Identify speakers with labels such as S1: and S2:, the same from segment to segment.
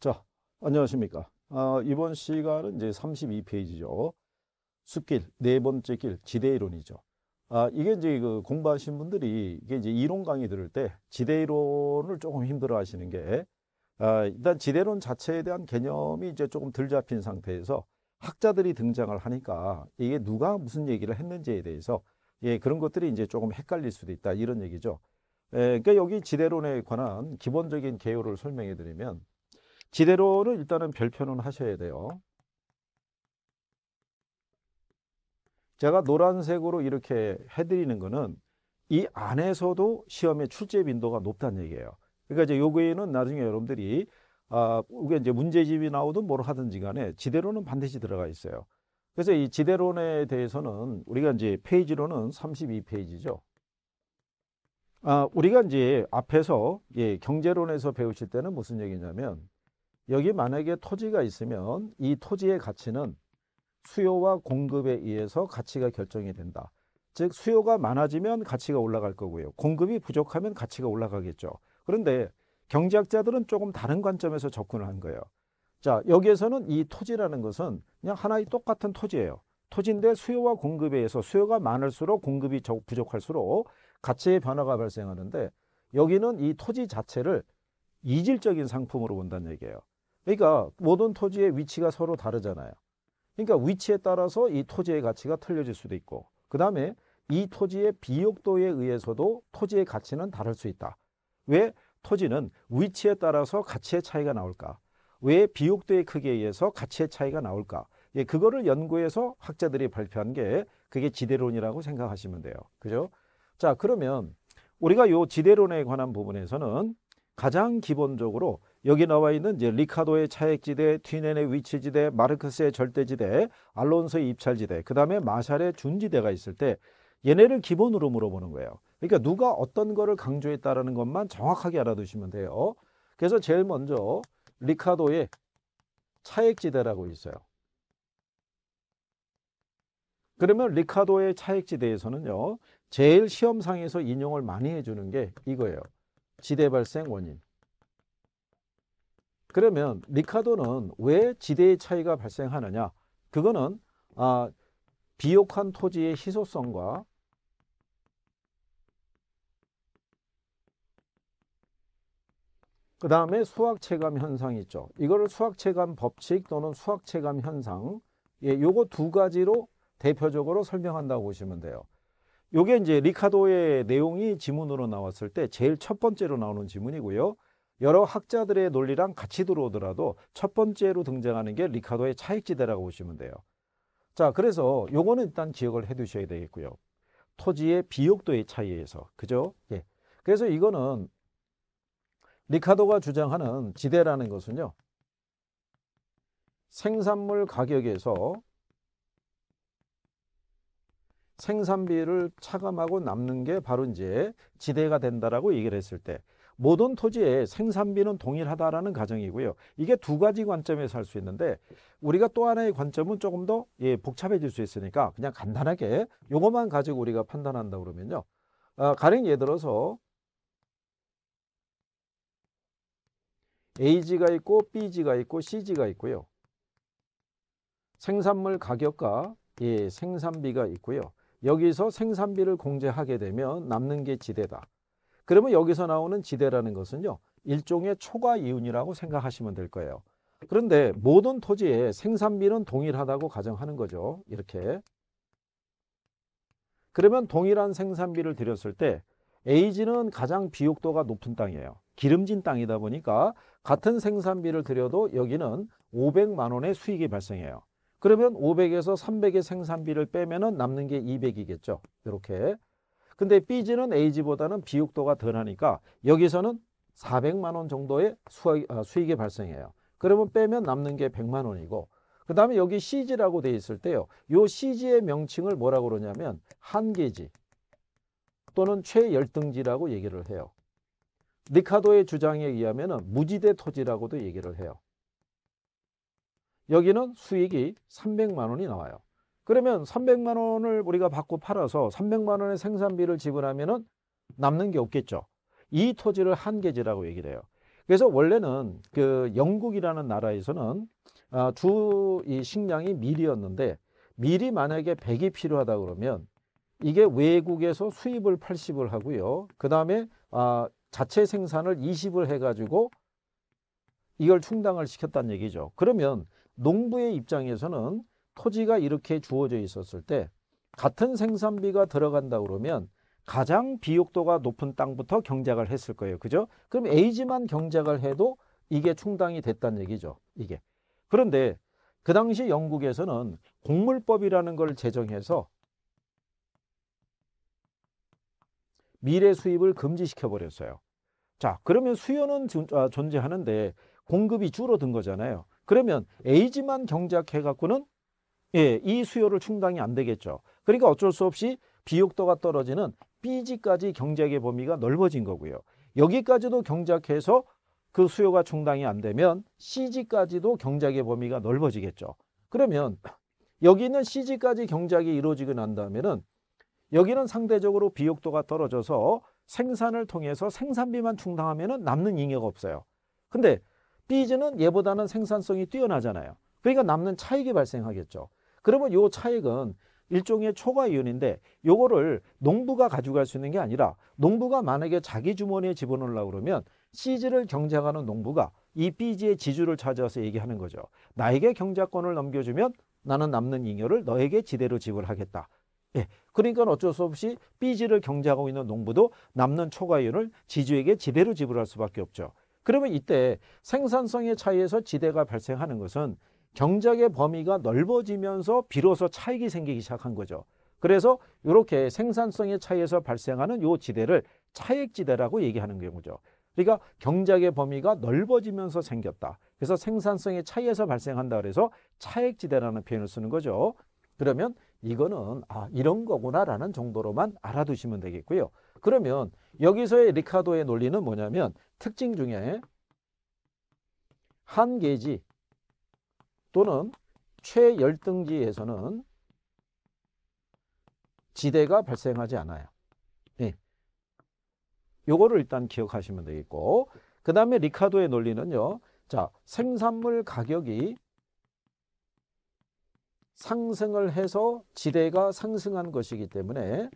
S1: 자, 안녕하십니까. 아, 이번 시간은 이제 32페이지죠. 숲길, 네 번째 길, 지대이론이죠. 아, 이게 이제 그 공부하신 분들이 이게 이제 이론 강의 들을 때 지대이론을 조금 힘들어 하시는 게, 아, 일단 지대론 자체에 대한 개념이 이제 조금 덜 잡힌 상태에서 학자들이 등장을 하니까 이게 누가 무슨 얘기를 했는지에 대해서 예, 그런 것들이 이제 조금 헷갈릴 수도 있다. 이런 얘기죠. 예, 그러니까 여기 지대론에 관한 기본적인 개요를 설명해 드리면 지대로는 일단은 별표는 하셔야 돼요. 제가 노란색으로 이렇게 해드리는 거는 이 안에서도 시험의 출제 빈도가 높다는 얘기예요. 그러니까 이제 요거에는 나중에 여러분들이 아, 이게 이제 문제집이 나오든 뭘 하든지 간에 지대로는 반드시 들어가 있어요. 그래서 이 지대론에 대해서는 우리가 이제 페이지로는 32페이지죠. 아, 우리가 이제 앞에서 예, 경제론에서 배우실 때는 무슨 얘기냐면 여기 만약에 토지가 있으면 이 토지의 가치는 수요와 공급에 의해서 가치가 결정이 된다. 즉 수요가 많아지면 가치가 올라갈 거고요. 공급이 부족하면 가치가 올라가겠죠. 그런데 경제학자들은 조금 다른 관점에서 접근을 한 거예요. 자, 여기에서는 이 토지라는 것은 그냥 하나의 똑같은 토지예요. 토지인데 수요와 공급에 의해서 수요가 많을수록 공급이 부족할수록 가치의 변화가 발생하는데 여기는 이 토지 자체를 이질적인 상품으로 본다는 얘기예요. 그러니까 모든 토지의 위치가 서로 다르잖아요. 그러니까 위치에 따라서 이 토지의 가치가 틀려질 수도 있고 그 다음에 이 토지의 비옥도에 의해서도 토지의 가치는 다를 수 있다. 왜 토지는 위치에 따라서 가치의 차이가 나올까? 왜 비옥도의 크기에 의해서 가치의 차이가 나올까? 예, 그거를 연구해서 학자들이 발표한 게 그게 지대론이라고 생각하시면 돼요. 그죠? 자, 그러면 우리가 요 지대론에 관한 부분에서는 가장 기본적으로 여기 나와 있는 이제 리카도의 차액지대, 튀넨의 위치지대, 마르크스의 절대지대, 알론소의 입찰지대, 그 다음에 마샬의 준지대가 있을 때 얘네를 기본으로 물어보는 거예요. 그러니까 누가 어떤 거를 강조했다라는 것만 정확하게 알아두시면 돼요. 그래서 제일 먼저 리카도의 차액지대라고 있어요. 그러면 리카도의 차액지대에서는요. 제일 시험상에서 인용을 많이 해주는 게 이거예요. 지대 발생 원인. 그러면 리카도는 왜 지대의 차이가 발생하느냐? 그거는 아, 비옥한 토지의 희소성과 그 다음에 수학체감 현상 있죠. 이거를 수학체감 법칙 또는 수학체감 현상 예, 요거 두 가지로 대표적으로 설명한다고 보시면 돼요. 요게 이제 리카도의 내용이 지문으로 나왔을 때 제일 첫 번째로 나오는 지문이고요. 여러 학자들의 논리랑 같이 들어오더라도 첫 번째로 등장하는 게 리카도의 차익지대라고 보시면 돼요. 자, 그래서 요거는 일단 기억을 해 두셔야 되겠고요. 토지의 비옥도의 차이에서. 그죠? 예. 그래서 이거는 리카도가 주장하는 지대라는 것은요. 생산물 가격에서 생산비를 차감하고 남는 게 바로 이제 지대가 된다라고 얘기를 했을 때 모든 토지의 생산비는 동일하다라는 가정이고요. 이게 두 가지 관점에서 할 수 있는데 우리가 또 하나의 관점은 조금 더 예, 복잡해질 수 있으니까 그냥 간단하게 요것만 가지고 우리가 판단한다 그러면요. 아, 가령 예를 들어서 A지가 있고 B지가 있고 C지가 있고요. 생산물 가격과 예, 생산비가 있고요. 여기서 생산비를 공제하게 되면 남는 게 지대다. 그러면 여기서 나오는 지대라는 것은요. 일종의 초과 이윤이라고 생각하시면 될 거예요. 그런데 모든 토지의 생산비는 동일하다고 가정하는 거죠. 이렇게. 그러면 동일한 생산비를 들였을 때 A지는 가장 비옥도가 높은 땅이에요. 기름진 땅이다 보니까 같은 생산비를 들여도 여기는 500만 원의 수익이 발생해요. 그러면 500에서 300의 생산비를 빼면 남는 게 200이겠죠. 이렇게 근데 B지는 A지보다는 비육도가 덜하니까 여기서는 400만 원 정도의 수익, 아, 수익이 발생해요. 그러면 빼면 남는 게 100만 원이고 그 다음에 여기 CG라고 돼 있을 때요. 요 CG의 명칭을 뭐라고 그러냐면 한계지 또는 최열등지라고 얘기를 해요. 리카도의 주장에 의하면 무지대 토지라고도 얘기를 해요. 여기는 수익이 300만 원이 나와요. 그러면 300만 원을 우리가 받고 팔아서 300만 원의 생산비를 지불하면은 남는 게 없겠죠. 이 토지를 한계지라고 얘기를 해요. 그래서 원래는 그 영국이라는 나라에서는 주이 아, 식량이 밀이었는데 밀이 만약에 100이 필요하다 그러면 이게 외국에서 수입을 80을 하고요. 그 다음에 아, 자체 생산을 20을 해가지고 이걸 충당을 시켰다는 얘기죠. 그러면 농부의 입장에서는 토지가 이렇게 주어져 있었을 때 같은 생산비가 들어간다 그러면 가장 비옥도가 높은 땅부터 경작을 했을 거예요. 그죠? 그럼 A지만 경작을 해도 이게 충당이 됐다는 얘기죠. 이게. 그런데 그 당시 영국에서는 곡물법이라는 걸 제정해서 미래 수입을 금지시켜 버렸어요. 자, 그러면 수요는 아, 존재하는데 공급이 줄어든 거잖아요. 그러면 A지만 경작해 갖고는 예, 이 수요를 충당이 안 되겠죠. 그러니까 어쩔 수 없이 비옥도가 떨어지는 B지까지 경제학의 범위가 넓어진 거고요. 여기까지도 경제학해서 그 수요가 충당이 안 되면 C지까지도 경제학의 범위가 넓어지겠죠. 그러면 여기 있는 C지까지 경제학이 이루어지고 난 다음에는 여기는 상대적으로 비옥도가 떨어져서 생산을 통해서 생산비만 충당하면 남는 잉여가 없어요. 근데 B지는 얘보다는 생산성이 뛰어나잖아요. 그러니까 남는 차익이 발생하겠죠. 그러면 요차액은 일종의 초과이윤인데 요거를 농부가 가져갈 수 있는 게 아니라 농부가 만약에 자기 주머니에 집어넣으려고 그러면 C지를 경쟁하는 농부가 이 B지의 지주를 찾아서 얘기하는 거죠. 나에게 경작권을 넘겨주면 나는 남는 잉여를 너에게 지대로 지불하겠다. 예, 그러니까 어쩔 수 없이 B지를 경제하고 있는 농부도 남는 초과이윤을 지주에게 지대로 지불할 수밖에 없죠. 그러면 이때 생산성의 차이에서 지대가 발생하는 것은 경작의 범위가 넓어지면서 비로소 차익이 생기기 시작한 거죠. 그래서 이렇게 생산성의 차이에서 발생하는 요 지대를 차익지대라고 얘기하는 경우죠. 그러니까 경작의 범위가 넓어지면서 생겼다. 그래서 생산성의 차이에서 발생한다 그래서 차익지대라는 표현을 쓰는 거죠. 그러면 이거는 아 이런 거구나라는 정도로만 알아두시면 되겠고요. 그러면 여기서의 리카도의 논리는 뭐냐면 특징 중에 한계지 또는 최열등지에서는 지대가 발생하지 않아요. 네. 요거를 일단 기억하시면 되겠고 그 다음에 리카도의 논리는요. 자 생산물 가격이 상승을 해서 지대가 상승한 것이기 때문에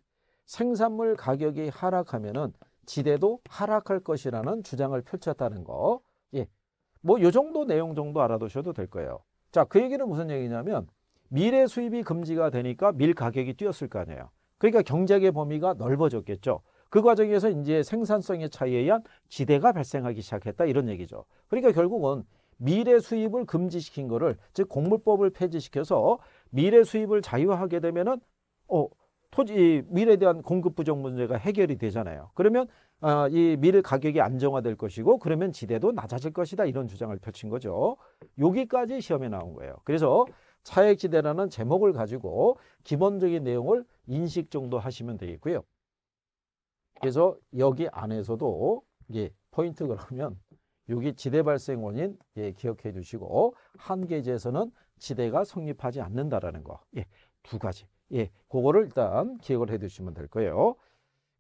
S1: 생산물 가격이 하락하면은 지대도 하락할 것이라는 주장을 펼쳤다는 거. 예. 뭐요 정도 내용 정도 알아두셔도 될 거예요. 자, 그 얘기는 무슨 얘기냐면 미래 수입이 금지가 되니까 밀 가격이 뛰었을 거 아니에요. 그러니까 경제계 범위가 넓어졌겠죠. 그 과정에서 이제 생산성의 차이에 의한 지대가 발생하기 시작했다 이런 얘기죠. 그러니까 결국은 미래 수입을 금지시킨 거를 즉 공물법을 폐지시켜서 미래 수입을 자유하게 되면은 어 토지 미래에 대한 공급 부족 문제가 해결이 되잖아요. 그러면 어, 아, 이밀 가격이 안정화될 것이고 그러면 지대도 낮아질 것이다 이런 주장을 펼친 거죠. 여기까지 시험에 나온 거예요. 그래서 차액지대라는 제목을 가지고 기본적인 내용을 인식 정도 하시면 되겠고요. 그래서 여기 안에서도 예, 포인트 그러면 여기 지대 발생 원인 예, 기억해 주시고 한계지에서는 지대가 성립하지 않는다라는 거. 예, 가지. 예, 그거를 일단 기억을 해 두시면 될 거예요.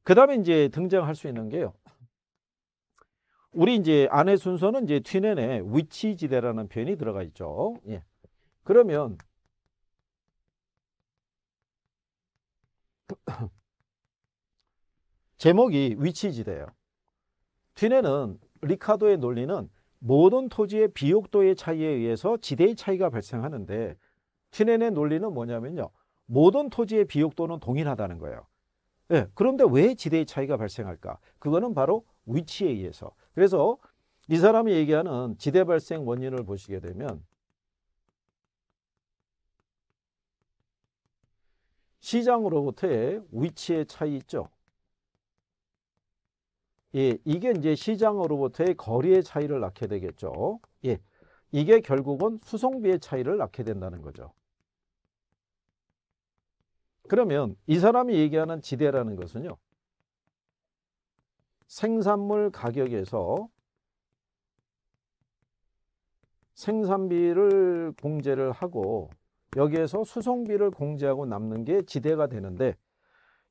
S1: 그 다음에 이제 등장할 수 있는 게요. 우리 이제 안의 순서는 이제 튀넨에 위치지대라는 표현이 들어가 있죠. 예. 그러면 제목이 위치지대예요. 튜넨은 리카도의 논리는 모든 토지의 비옥도의 차이에 의해서 지대의 차이가 발생하는데 튜넨의 논리는 뭐냐면요. 모든 토지의 비옥도는 동일하다는 거예요. 예, 그런데 왜 지대의 차이가 발생할까? 그거는 바로 위치에 의해서. 그래서 이 사람이 얘기하는 지대 발생 원인을 보시게 되면 시장으로부터의 위치의 차이 있죠. 예, 이게 이제 시장으로부터의 거리의 차이를 낳게 되겠죠. 예, 이게 결국은 수송비의 차이를 낳게 된다는 거죠. 그러면 이 사람이 얘기하는 지대라는 것은요. 생산물 가격에서 생산비를 공제를 하고 여기에서 수송비를 공제하고 남는 게 지대가 되는데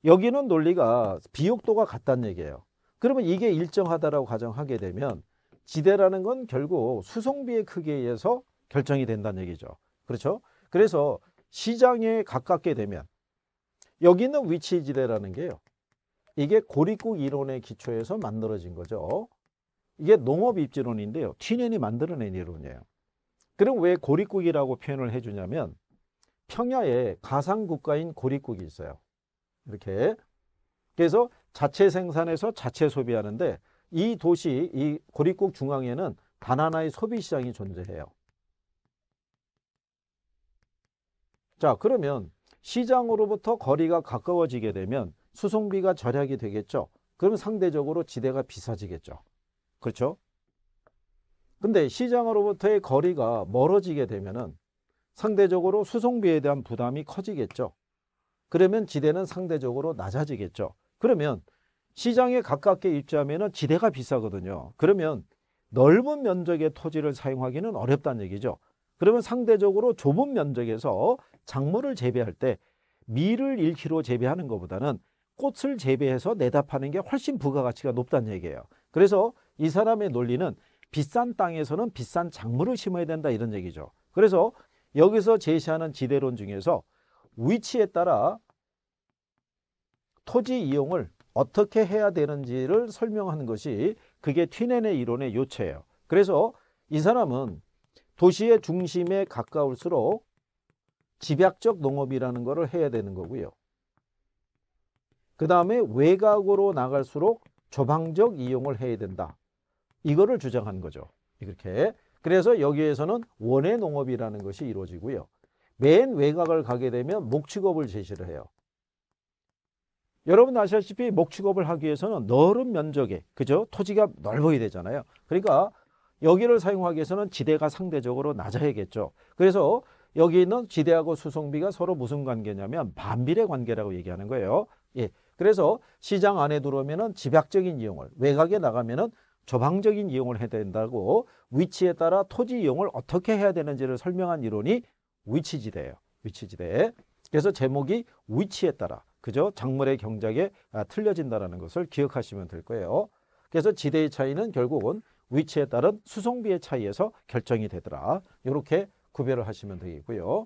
S1: 여기는 논리가 비옥도가 같다는 얘기예요. 그러면 이게 일정하다라고 가정하게 되면 지대라는 건 결국 수송비의 크기에 의해서 결정이 된다는 얘기죠. 그렇죠? 그래서 시장에 가깝게 되면 여기는 위치지대라는 게요. 이게 고립국 이론의 기초에서 만들어진 거죠. 이게 농업 입지론인데요. 튀넨이 만들어낸 이론이에요. 그럼 왜 고립국이라고 표현을 해주냐면 평야에 가상국가인 고립국이 있어요. 이렇게. 그래서 자체 생산에서 자체 소비하는데 이 도시, 이 고립국 중앙에는 단 하나의 소비시장이 존재해요. 자, 그러면 시장으로부터 거리가 가까워지게 되면 수송비가 절약이 되겠죠. 그럼 상대적으로 지대가 비싸지겠죠. 그렇죠? 근데 시장으로부터의 거리가 멀어지게 되면은 상대적으로 수송비에 대한 부담이 커지겠죠. 그러면 지대는 상대적으로 낮아지겠죠. 그러면 시장에 가깝게 입주하면 지대가 비싸거든요. 그러면 넓은 면적의 토지를 사용하기는 어렵다는 얘기죠. 그러면 상대적으로 좁은 면적에서 작물을 재배할 때 밀을 1kg 재배하는 것보다는 꽃을 재배해서 내다파는 게 훨씬 부가가치가 높다는 얘기예요. 그래서 이 사람의 논리는 비싼 땅에서는 비싼 작물을 심어야 된다 이런 얘기죠. 그래서 여기서 제시하는 지대론 중에서 위치에 따라 토지 이용을 어떻게 해야 되는지를 설명하는 것이 그게 튀넨의 이론의 요체예요. 그래서 이 사람은 도시의 중심에 가까울수록 집약적 농업이라는 것을 해야 되는 거고요. 그 다음에 외곽으로 나갈수록 조방적 이용을 해야 된다. 이거를 주장한 거죠. 이렇게. 그래서 여기에서는 원의 농업이라는 것이 이루어지고요. 맨 외곽을 가게 되면 목축업을 제시를 해요. 여러분 아시다시피 목축업을 하기 위해서는 넓은 면적에 그죠? 토지가 넓어야 되잖아요. 그러니까 여기를 사용하기 위해서는 지대가 상대적으로 낮아야겠죠. 그래서 여기 있는 지대하고 수송비가 서로 무슨 관계냐면 반비례 관계라고 얘기하는 거예요. 예. 그래서 시장 안에 들어오면 집약적인 이용을 외곽에 나가면은 조방적인 이용을 해야 된다고 위치에 따라 토지 이용을 어떻게 해야 되는지를 설명한 이론이 위치지대예요. 위치지대. 그래서 제목이 위치에 따라 그죠? 작물의 경작에 아, 틀려진다라는 것을 기억하시면 될 거예요. 그래서 지대의 차이는 결국은 위치에 따른 수송비의 차이에서 결정이 되더라. 이렇게 구별을 하시면 되겠고요.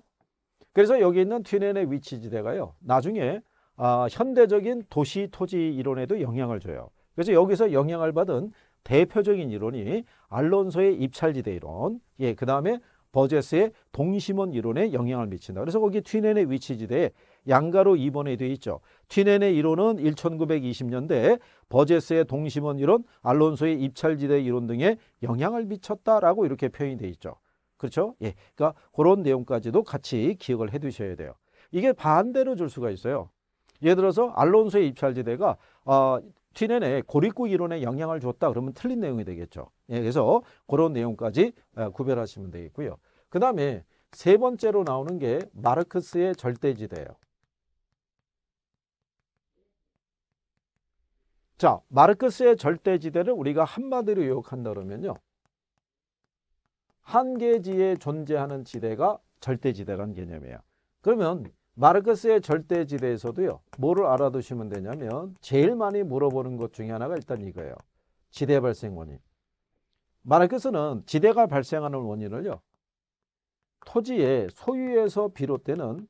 S1: 그래서 여기 있는 튜넨의 위치지대가요. 나중에 아, 현대적인 도시 토지 이론에도 영향을 줘요. 그래서 여기서 영향을 받은 대표적인 이론이 알론소의 입찰지대 이론, 예, 그 다음에 버제스의 동심원 이론에 영향을 미친다. 그래서 거기 튜넨의 위치지대에 양가로 입원해돼 있죠. 튀넨의 이론은 1920년대에 버제스의 동심원 이론, 알론소의 입찰지대 이론 등에 영향을 미쳤다라고 이렇게 표현이 돼 있죠. 그렇죠? 예. 그러니까 그런 내용까지도 같이 기억을 해 두셔야 돼요. 이게 반대로 줄 수가 있어요. 예를 들어서 알론소의 입찰지대가 어, 튀넨의 고립국 이론에 영향을 줬다 그러면 틀린 내용이 되겠죠. 예, 그래서 그런 내용까지 어, 구별하시면 되겠고요. 그 다음에 세 번째로 나오는 게 마르크스의 절대지대예요. 자, 마르크스의 절대지대를 우리가 한마디로 요약한다 그러면요. 한계지에 존재하는 지대가 절대지대라는 개념이에요. 그러면 마르크스의 절대지대에서도요. 뭐를 알아두시면 되냐면 제일 많이 물어보는 것 중에 하나가 일단 이거예요. 지대 발생 원인. 마르크스는 지대가 발생하는 원인을요. 토지의 소유에서 비롯되는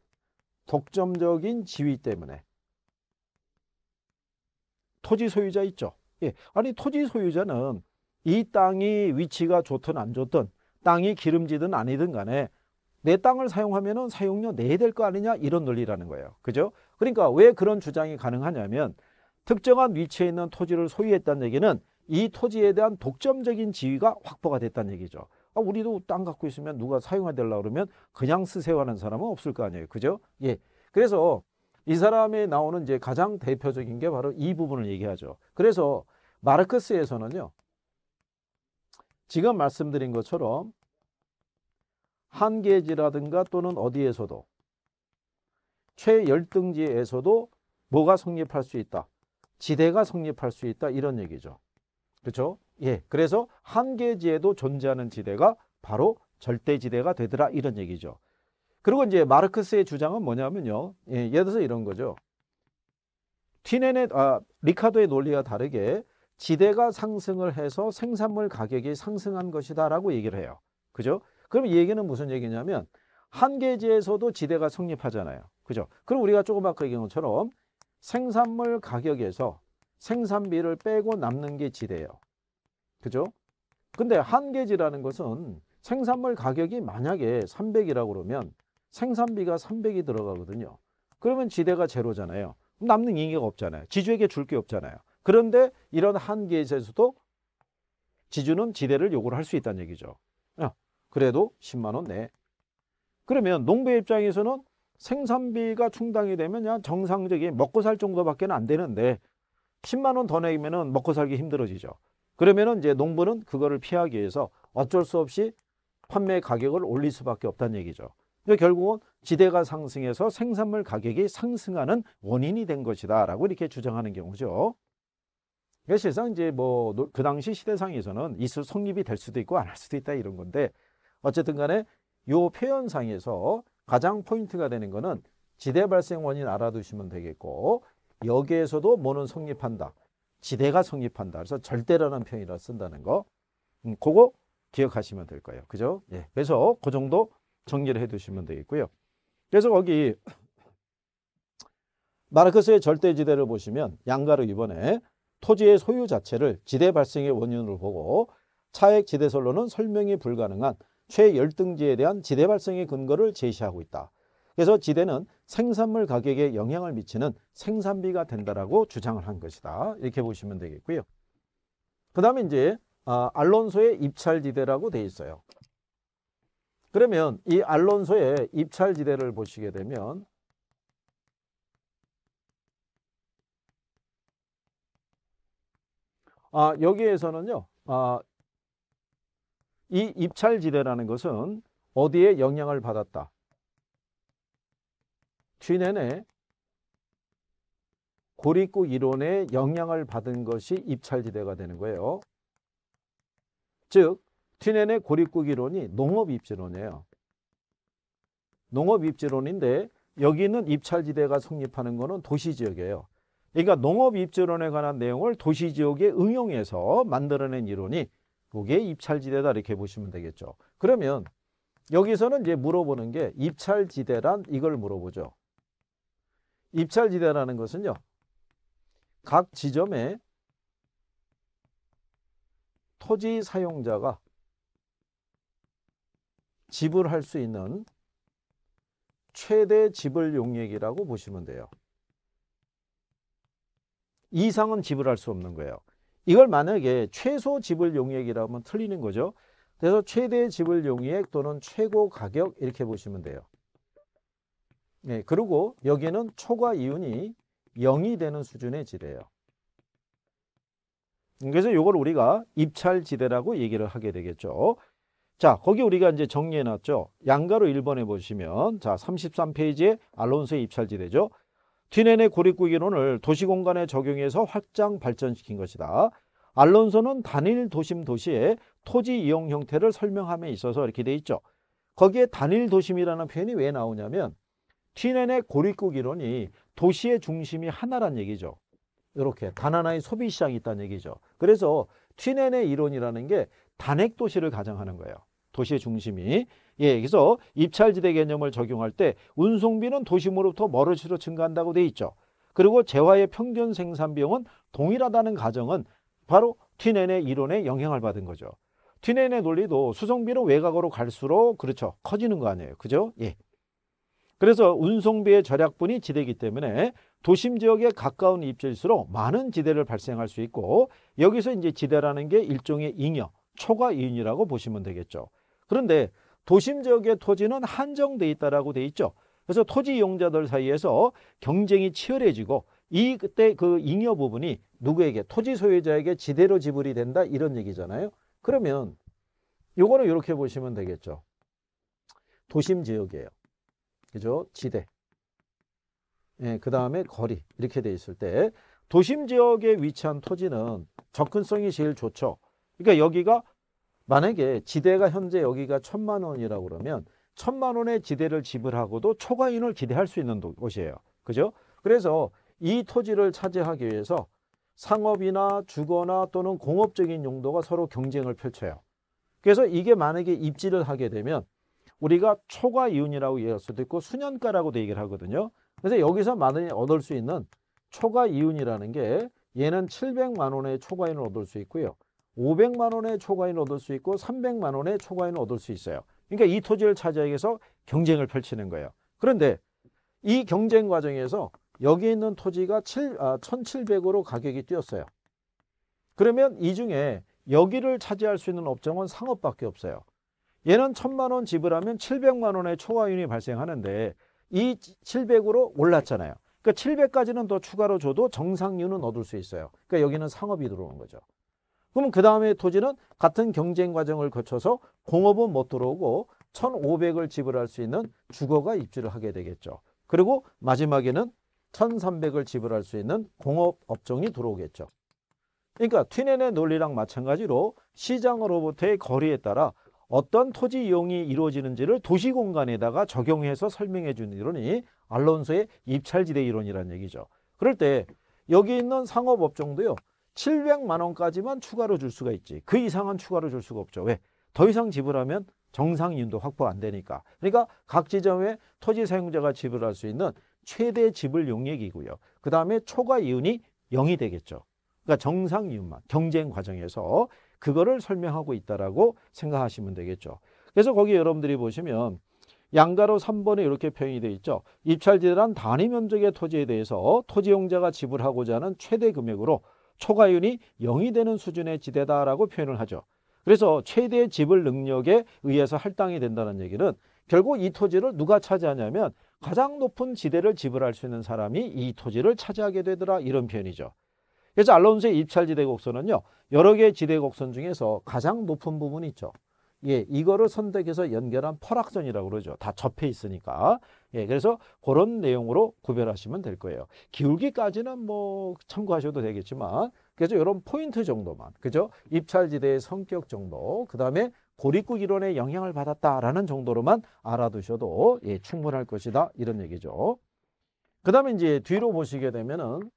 S1: 독점적인 지위 때문에 토지 소유자 있죠. 예. 아니 토지 소유자는 이 땅이 위치가 좋든 안 좋든 땅이 기름지든 아니든 간에 내 땅을 사용하면은 사용료 내야 될 거 아니냐 이런 논리라는 거예요. 그죠? 그러니까 왜 그런 주장이 가능하냐면 특정한 위치에 있는 토지를 소유했다는 얘기는 이 토지에 대한 독점적인 지위가 확보가 됐다는 얘기죠. 아, 우리도 땅 갖고 있으면 누가 사용해달라 그러면 그냥 쓰세요 하는 사람은 없을 거 아니에요. 그죠? 예. 그래서 이 사람이 나오는 이제 가장 대표적인 게 바로 이 부분을 얘기하죠. 그래서 마르크스에서는요. 지금 말씀드린 것처럼 한계지라든가 또는 어디에서도 최열등지에서도 뭐가 성립할 수 있다. 지대가 성립할 수 있다 이런 얘기죠. 그렇죠? 예. 그래서 한계지에도 존재하는 지대가 바로 절대지대가 되더라 이런 얘기죠. 그리고 이제 마르크스의 주장은 뭐냐면요. 예, 예를 들어서 이런 거죠. 티넨의 아, 리카도의 논리와 다르게 지대가 상승을 해서 생산물 가격이 상승한 것이다라고 얘기를 해요. 그죠? 그럼 이 얘기는 무슨 얘기냐면 한계지에서도 지대가 성립하잖아요. 그죠? 그럼 우리가 조금 아까 얘기한 것처럼 생산물 가격에서 생산비를 빼고 남는 게 지대예요. 그죠? 근데 한계지라는 것은 생산물 가격이 만약에 300이라고 그러면 생산비가 300이 들어가거든요. 그러면 지대가 제로잖아요. 남는 인여가 없잖아요. 지주에게 줄 게 없잖아요. 그런데 이런 한계에서도 지주는 지대를 요구를 할 수 있다는 얘기죠. 야, 어, 그래도 10만 원 내. 그러면 농부의 입장에서는 생산비가 충당이 되면 야 정상적인 먹고 살 정도밖에 안 되는데 10만 원 더내면 먹고 살기 힘들어지죠. 그러면 이제 농부는 그거를 피하기 위해서 어쩔 수 없이 판매 가격을 올릴 수밖에 없다는 얘기죠. 결국은 지대가 상승해서 생산물 가격이 상승하는 원인이 된 것이다라고 이렇게 주장하는 경우죠. 그 실상 이제 뭐 그 당시 시대상에서는 있을 성립이 될 수도 있고 안 할 수도 있다 이런 건데 어쨌든 간에 이 표현상에서 가장 포인트가 되는 거는 지대 발생 원인 알아두시면 되겠고 여기에서도 뭐는 성립한다. 지대가 성립한다. 그래서 절대라는 표현이라 쓴다는 거. 음, 그거 기억하시면 될 거예요. 그죠? 예. 그래서 그 정도 정리를 해 두시면 되겠고요. 그래서 거기 마르크스의 절대지대를 보시면 양가르 이번에 토지의 소유 자체를 지대 발생의 원인으로 보고 차액지대설로는 설명이 불가능한 최열등지에 대한 지대 발생의 근거를 제시하고 있다. 그래서 지대는 생산물 가격에 영향을 미치는 생산비가 된다라고 주장을 한 것이다. 이렇게 보시면 되겠고요. 그 다음에 이제 아, 알론소의 입찰지대라고 돼 있어요. 그러면 이 알론소의 입찰지대를 보시게 되면 아, 여기에서는요. 아, 이 입찰지대라는 것은 어디에 영향을 받았다. 튀넨의 고립구 이론에 영향을 받은 것이 입찰지대가 되는 거예요. 즉 티넨의 고립국 이론이 농업 입지론이에요. 농업 입지론인데 여기는 입찰지대가 성립하는 것은 도시지역이에요. 그러니까 농업 입지론에 관한 내용을 도시지역에 응용해서 만들어낸 이론이 그게 입찰지대다 이렇게 보시면 되겠죠. 그러면 여기서는 이제 물어보는 게 입찰지대란 이걸 물어보죠. 입찰지대라는 것은요. 각 지점에 토지 사용자가 지불할 수 있는 최대 지불 용액이라고 보시면 돼요. 이상은 지불할 수 없는 거예요. 이걸 만약에 최소 지불 용액이라면 틀리는 거죠. 그래서 최대 지불 용액 또는 최고 가격 이렇게 보시면 돼요. 네, 그리고 여기는 초과 이윤이 0이 되는 수준의 지대예요. 그래서 이걸 우리가 입찰지대라고 얘기를 하게 되겠죠. 자, 거기 우리가 이제 정리해 놨죠. 양가로 1번에 보시면 자, 33페이지에 알론소의 입찰지대죠. 튜넨의고립구이론을 도시공간에 적용해서 확장 발전시킨 것이다. 알론소는 단일 도심 도시의 토지 이용 형태를 설명함에 있어서 이렇게 돼 있죠. 거기에 단일 도심이라는 표현이 왜 나오냐면 튜넨의 고립국 이론이 도시의 중심이 하나란 얘기죠. 이렇게 단 하나의 소비시장이 있다는 얘기죠. 그래서 튜넨의 이론이라는 게 단핵 도시를 가정하는 거예요. 도시의 중심이. 예, 그래서 입찰지대 개념을 적용할 때 운송비는 도심으로부터 멀어지로 증가한다고 돼 있죠. 그리고 재화의 평균 생산 비용은 동일하다는 가정은 바로 튜넨의 이론에 영향을 받은 거죠. 튜넨의 논리도 수송비는 외곽으로 갈수록 그렇죠. 커지는 거 아니에요. 그죠? 예. 그래서 운송비의 절약분이 지대이기 때문에 도심 지역에 가까운 입지일수록 많은 지대를 발생할 수 있고 여기서 이제 지대라는 게 일종의 잉여 초과이윤이라고 보시면 되겠죠. 그런데 도심 지역의 토지는 한정돼 있다라고 돼 있죠. 그래서 토지 이용자들 사이에서 경쟁이 치열해지고 이때그 잉여 부분이 누구에게 토지 소유자에게 지대로 지불이 된다 이런 얘기잖아요. 그러면 요거는 이렇게 보시면 되겠죠. 도심 지역이에요. 그죠? 지대. 예, 그 다음에 거리 이렇게 돼 있을 때 도심 지역에 위치한 토지는 접근성이 제일 좋죠. 그러니까 여기가 만약에 지대가 현재 여기가 천만 원이라고 그러면 천만 원의 지대를 지불하고도 초과인을 기대할 수 있는 곳이에요. 그죠? 그래서 이 토지를 차지하기 위해서 상업이나 주거나 또는 공업적인 용도가 서로 경쟁을 펼쳐요. 그래서 이게 만약에 입지를 하게 되면 우리가 초과이윤이라고 얘기할 수도 있고 수년가라고도 얘기를 하거든요. 그래서 여기서 만약에 얻을 수 있는 초과이윤이라는 게 얘는 700만 원의 초과인을 얻을 수 있고요. 500만 원의 초과인 얻을 수 있고 300만 원의 초과인 얻을 수 있어요. 그러니까 이 토지를 차지하기 위해서 경쟁을 펼치는 거예요. 그런데 이 경쟁 과정에서 여기 있는 토지가 7, 아, 1700으로 가격이 뛰었어요. 그러면 이 중에 여기를 차지할 수 있는 업종은 상업밖에 없어요. 얘는 1000만 원 지불하면 700만 원의 초과윤이 발생하는데 이 700으로 올랐잖아요. 그러니까 700까지는 더 추가로 줘도 정상윤은 얻을 수 있어요. 그러니까 여기는 상업이 들어오는 거죠. 그러면 그 다음에 토지는 같은 경쟁 과정을 거쳐서 공업은 못 들어오고 1,500을 지불할 수 있는 주거가 입주를 하게 되겠죠. 그리고 마지막에는 1,300을 지불할 수 있는 공업 업종이 들어오겠죠. 그러니까 튜넨의 논리랑 마찬가지로 시장으로부터의 거리에 따라 어떤 토지 이용이 이루어지는지를 도시 공간에다가 적용해서 설명해 주는 이론이 알론소의 입찰지대 이론이라는 얘기죠. 그럴 때 여기 있는 상업 업종도요. 700만 원까지만 추가로 줄 수가 있지. 그 이상은 추가로 줄 수가 없죠. 왜? 더 이상 지불하면 정상 윤도 확보 안 되니까. 그러니까 각 지점에 토지 사용자가 지불할 수 있는 최대 지불 용액이고요. 그 다음에 초과 이윤이 0이 되겠죠. 그러니까 정상 이윤만 경쟁 과정에서 그거를 설명하고 있다라고 생각하시면 되겠죠. 그래서 거기 여러분들이 보시면 양가로 3번에 이렇게 표현이 되어 있죠. 입찰지대란 단위 면적의 토지에 대해서 토지용자가 지불하고자 하는 최대 금액으로 초과윤이 0이 되는 수준의 지대다라고 표현을 하죠. 그래서 최대 지불 능력에 의해서 할당이 된다는 얘기는 결국 이 토지를 누가 차지하냐면 가장 높은 지대를 지불할 수 있는 사람이 이 토지를 차지하게 되더라 이런 표현이죠. 그래서 알론스의 입찰지대 곡선은요. 여러 개의 지대 곡선 중에서 가장 높은 부분이 있죠. 예, 이거를 선택해서 연결한 펄악선이라고 그러죠. 다 접해 있으니까. 예, 그래서 그런 내용으로 구별하시면 될 거예요. 기울기까지는 뭐 참고하셔도 되겠지만 그래서 이런 포인트 정도만 그죠? 입찰지대의 성격 정도 그 다음에 고립국 이론에 영향을 받았다라는 정도로만 알아두셔도 예, 충분할 것이다 이런 얘기죠. 그 다음에 이제 뒤로 보시게 되면은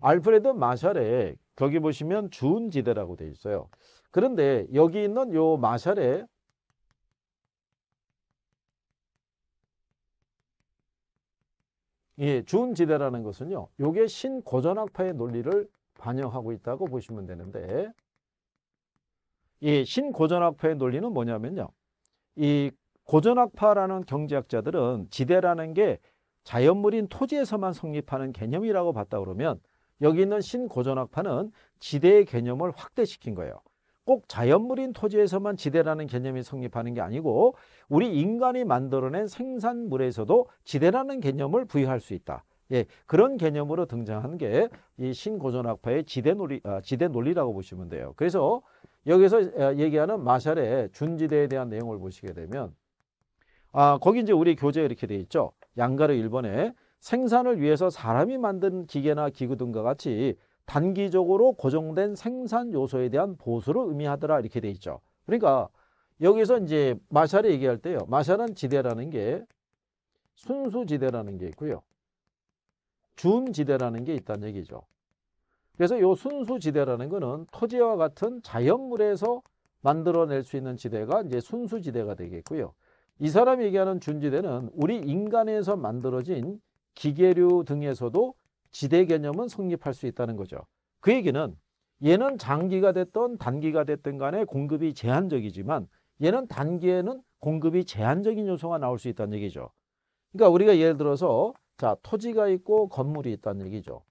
S1: 알프레드 마샬의 거기 보시면 주운지대라고 되어 있어요. 그런데 여기 있는 요 마샬의 예, 준지대라는 것은요. 요게 신고전학파의 논리를 반영하고 있다고 보시면 되는데 이 신고전학파의 논리는 뭐냐면요. 이 고전학파라는 경제학자들은 지대라는 게 자연물인 토지에서만 성립하는 개념이라고 봤다 그러면 여기 있는 신고전학파는 지대의 개념을 확대시킨 거예요. 꼭 자연물인 토지에서만 지대라는 개념이 성립하는 게 아니고 우리 인간이 만들어낸 생산물에서도 지대라는 개념을 부여할 수 있다. 예, 그런 개념으로 등장한 게 이 신고전학파의 지대 논리, 아, 지대 논리라고 보시면 돼요. 그래서 여기서 얘기하는 마샬의 준지대에 대한 내용을 보시게 되면 아, 거기 이제 우리 교재에 이렇게 돼 있죠. 양가로 일번에 생산을 위해서 사람이 만든 기계나 기구 등과 같이 단기적으로 고정된 생산 요소에 대한 보수를 의미하더라 이렇게 돼 있죠. 그러니까 여기서 이제 마샬이 얘기할 때요. 마샬은 지대라는 게 순수 지대라는 게 있고요. 준 지대라는 게 있다는 얘기죠. 그래서 요 순수 지대라는 거는 토지와 같은 자연물에서 만들어낼 수 있는 지대가 이제 순수 지대가 되겠고요. 이 사람이 얘기하는 준지대는 우리 인간에서 만들어진 기계류 등에서도 지대 개념은 성립할 수 있다는 거죠. 그 얘기는 얘는 장기가 됐던 단기가 됐든 간에 공급이 제한적이지만 얘는 단기에는 공급이 제한적인 요소가 나올 수 있다는 얘기죠. 그러니까 우리가 예를 들어서 자 토지가 있고 건물이 있다는 얘기죠.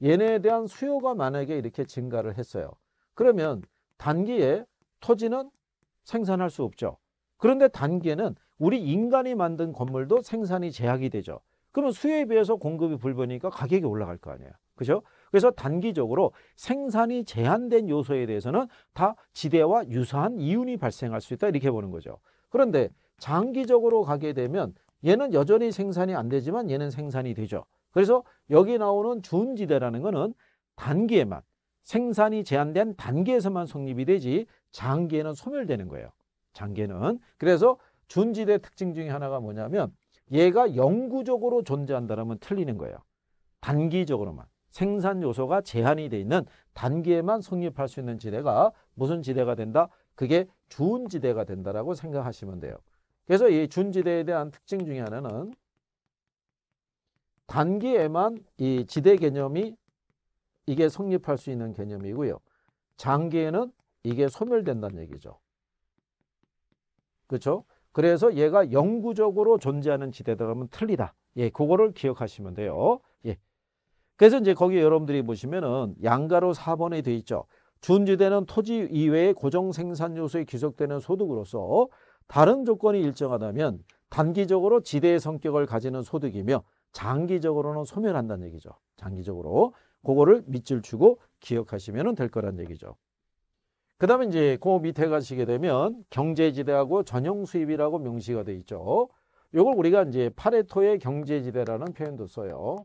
S1: 얘네에 대한 수요가 만약에 이렇게 증가를 했어요. 그러면 단기에 토지는 생산할 수 없죠. 그런데 단기에는 우리 인간이 만든 건물도 생산이 제약이 되죠. 그러면 수요에 비해서 공급이 불보니까 가격이 올라갈 거 아니에요. 그죠? 그래서 단기적으로 생산이 제한된 요소에 대해서는 다 지대와 유사한 이윤이 발생할 수 있다 이렇게 보는 거죠. 그런데 장기적으로 가게 되면 얘는 여전히 생산이 안 되지만 얘는 생산이 되죠. 그래서 여기 나오는 준지대라는 거는 단기에만 생산이 제한된 단기에서만 성립이 되지 장기에는 소멸되는 거예요. 장기는 그래서 준지대 특징 중에 하나가 뭐냐면 얘가 영구적으로 존재한다면 틀리는 거예요. 단기적으로만. 생산 요소가 제한이 돼 있는 단기에만 성립할 수 있는 지대가 무슨 지대가 된다? 그게 준지대가 된다라고 생각하시면 돼요. 그래서 이 준지대에 대한 특징 중에 하나는 단기에만 이 지대 개념이 이게 성립할 수 있는 개념이고요. 장기에는 이게 소멸된다는 얘기죠. 그렇죠? 그래서 얘가 영구적으로 존재하는 지대다라면 틀리다. 예, 그거를 기억하시면 돼요. 예. 그래서 이제 거기 여러분들이 보시면은 양가로 4번에 돼 있죠. 준지대는 토지 이외의 고정 생산 요소에 귀속되는 소득으로서 다른 조건이 일정하다면 단기적으로 지대의 성격을 가지는 소득이며 장기적으로는 소멸한다는 얘기죠. 장기적으로 그거를 밑줄 치고 기억하시면 될 거란 얘기죠. 그 다음에 이제 그 밑에 가시게 되면 경제지대하고 전용 수입이라고 명시가 되어 있죠. 요걸 우리가 이제 파레토의 경제지대라는 표현도 써요.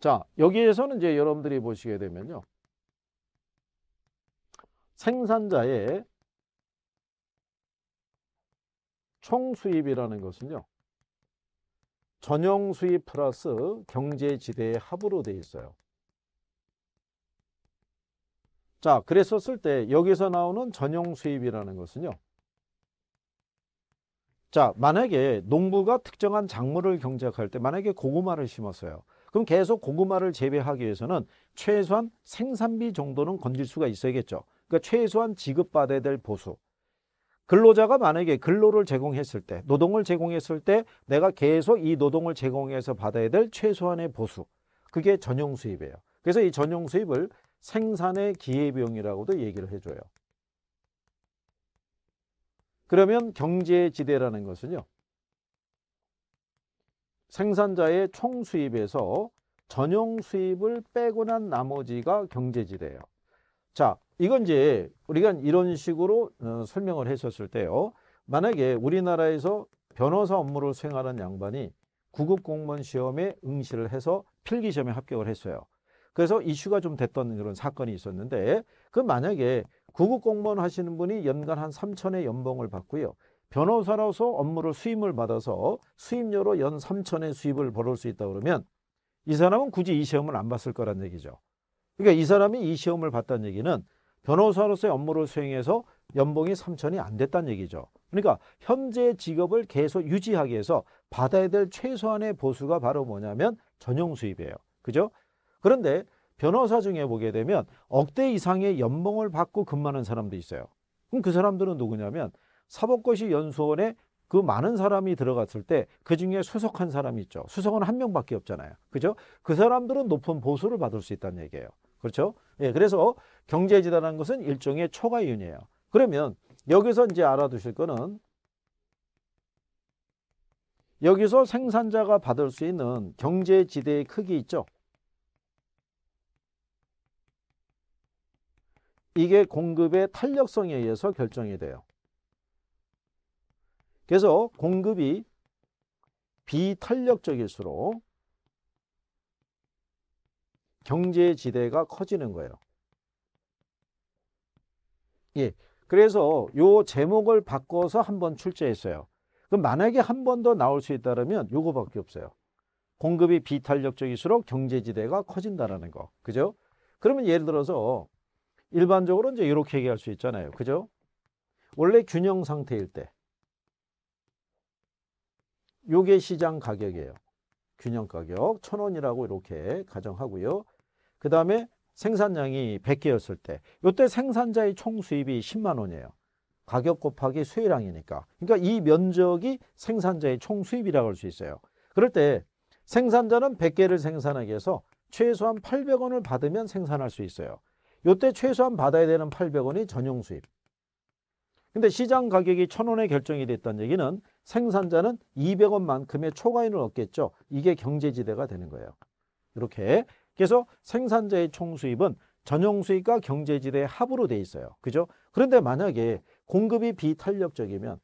S1: 자, 여기에서는 이제 여러분들이 보시게 되면요. 생산자의 총 수입이라는 것은요. 전용 수입 플러스 경제지대의 합으로 되어 있어요. 자, 그랬었을때 여기서 나오는 전용 수입이라는 것은요. 자, 만약에 농부가 특정한 작물을 경작할 때 만약에 고구마를 심었어요. 그럼 계속 고구마를 재배하기 위해서는 최소한 생산비 정도는 건질 수가 있어야겠죠. 그러니까 최소한 지급받아야 될 보수. 근로자가 만약에 근로를 제공했을 때 노동을 제공했을 때 내가 계속 이 노동을 제공해서 받아야 될 최소한의 보수 그게 전용 수입이에요. 그래서 이 전용 수입을 생산의 기회비용이라고도 얘기를 해줘요. 그러면 경제지대라는 것은요. 생산자의 총수입에서 전용 수입을 빼고 난 나머지가 경제지대예요. 자, 이건 이제 우리가 이런 식으로 어, 설명을 했었을 때요. 만약에 우리나라에서 변호사 업무를 수행하는 양반이 구급 공무원 시험에 응시를 해서 필기 시험에 합격을 했어요. 그래서 이슈가 좀 됐던 그런 사건이 있었는데 그 만약에 구급 공무원 하시는 분이 연간 한 3천의 연봉을 받고요. 변호사로서 업무를 수임을 받아서 수임료로 연 3천의 수입을 벌을 수 있다 그러면 이 사람은 굳이 이 시험을 안 봤을 거란 얘기죠. 그러니까 이 사람이 이 시험을 봤다는 얘기는 변호사로서의 업무를 수행해서 연봉이 3천이 안 됐다는 얘기죠. 그러니까 현재 직업을 계속 유지하기 위해서 받아야 될 최소한의 보수가 바로 뭐냐면 전용 수입이에요. 그죠? 그런데 변호사 중에 보게 되면 억대 이상의 연봉을 받고 근무하는 사람도 있어요. 그럼 그 사람들은 누구냐면 사법고시 연수원의 그 많은 사람이 들어갔을 때 그 중에 수석한 사람이 있죠. 수석은 한 명밖에 없잖아요. 그죠? 그 사람들은 높은 보수를 받을 수 있다는 얘기예요. 그렇죠? 예, 그래서 경제지다라는 것은 일종의 초과윤이에요. 그러면 여기서 이제 알아두실 거는 여기서 생산자가 받을 수 있는 경제지대의 크기 있죠. 이게 공급의 탄력성에 의해서 결정이 돼요. 그래서 공급이 비탄력적일수록 경제지대가 커지는 거예요. 예. 그래서 요 제목을 바꿔서 한번 출제했어요. 그럼 만약에 한 번 더 나올 수 있다면 요거밖에 없어요. 공급이 비탄력적일수록 경제지대가 커진다라는 거. 그죠? 그러면 예를 들어서 일반적으로 이제 이렇게 얘기할 수 있잖아요. 그죠? 원래 균형 상태일 때 요게 시장 가격이에요. 균형 가격 1,000원이라고 이렇게 가정하고요. 그 다음에 생산량이 100개였을 때 이때 생산자의 총 수입이 10만 원이에요. 가격 곱하기 수혜량이니까. 그러니까 이 면적이 생산자의 총 수입이라고 할 수 있어요. 그럴 때 생산자는 100개를 생산하기 위해서 최소한 800원을 받으면 생산할 수 있어요. 이때 최소한 받아야 되는 800원이 전용 수입. 근데 시장 가격이 1000원에 결정이 됐다는 얘기는 생산자는 200원만큼의 초과인을 얻겠죠. 이게 경제지대가 되는 거예요. 이렇게 그래서 생산자의 총수입은 전용수익과 경제지대의 합으로 돼 있어요. 그죠? 그런데 만약에 공급이 비탄력적이면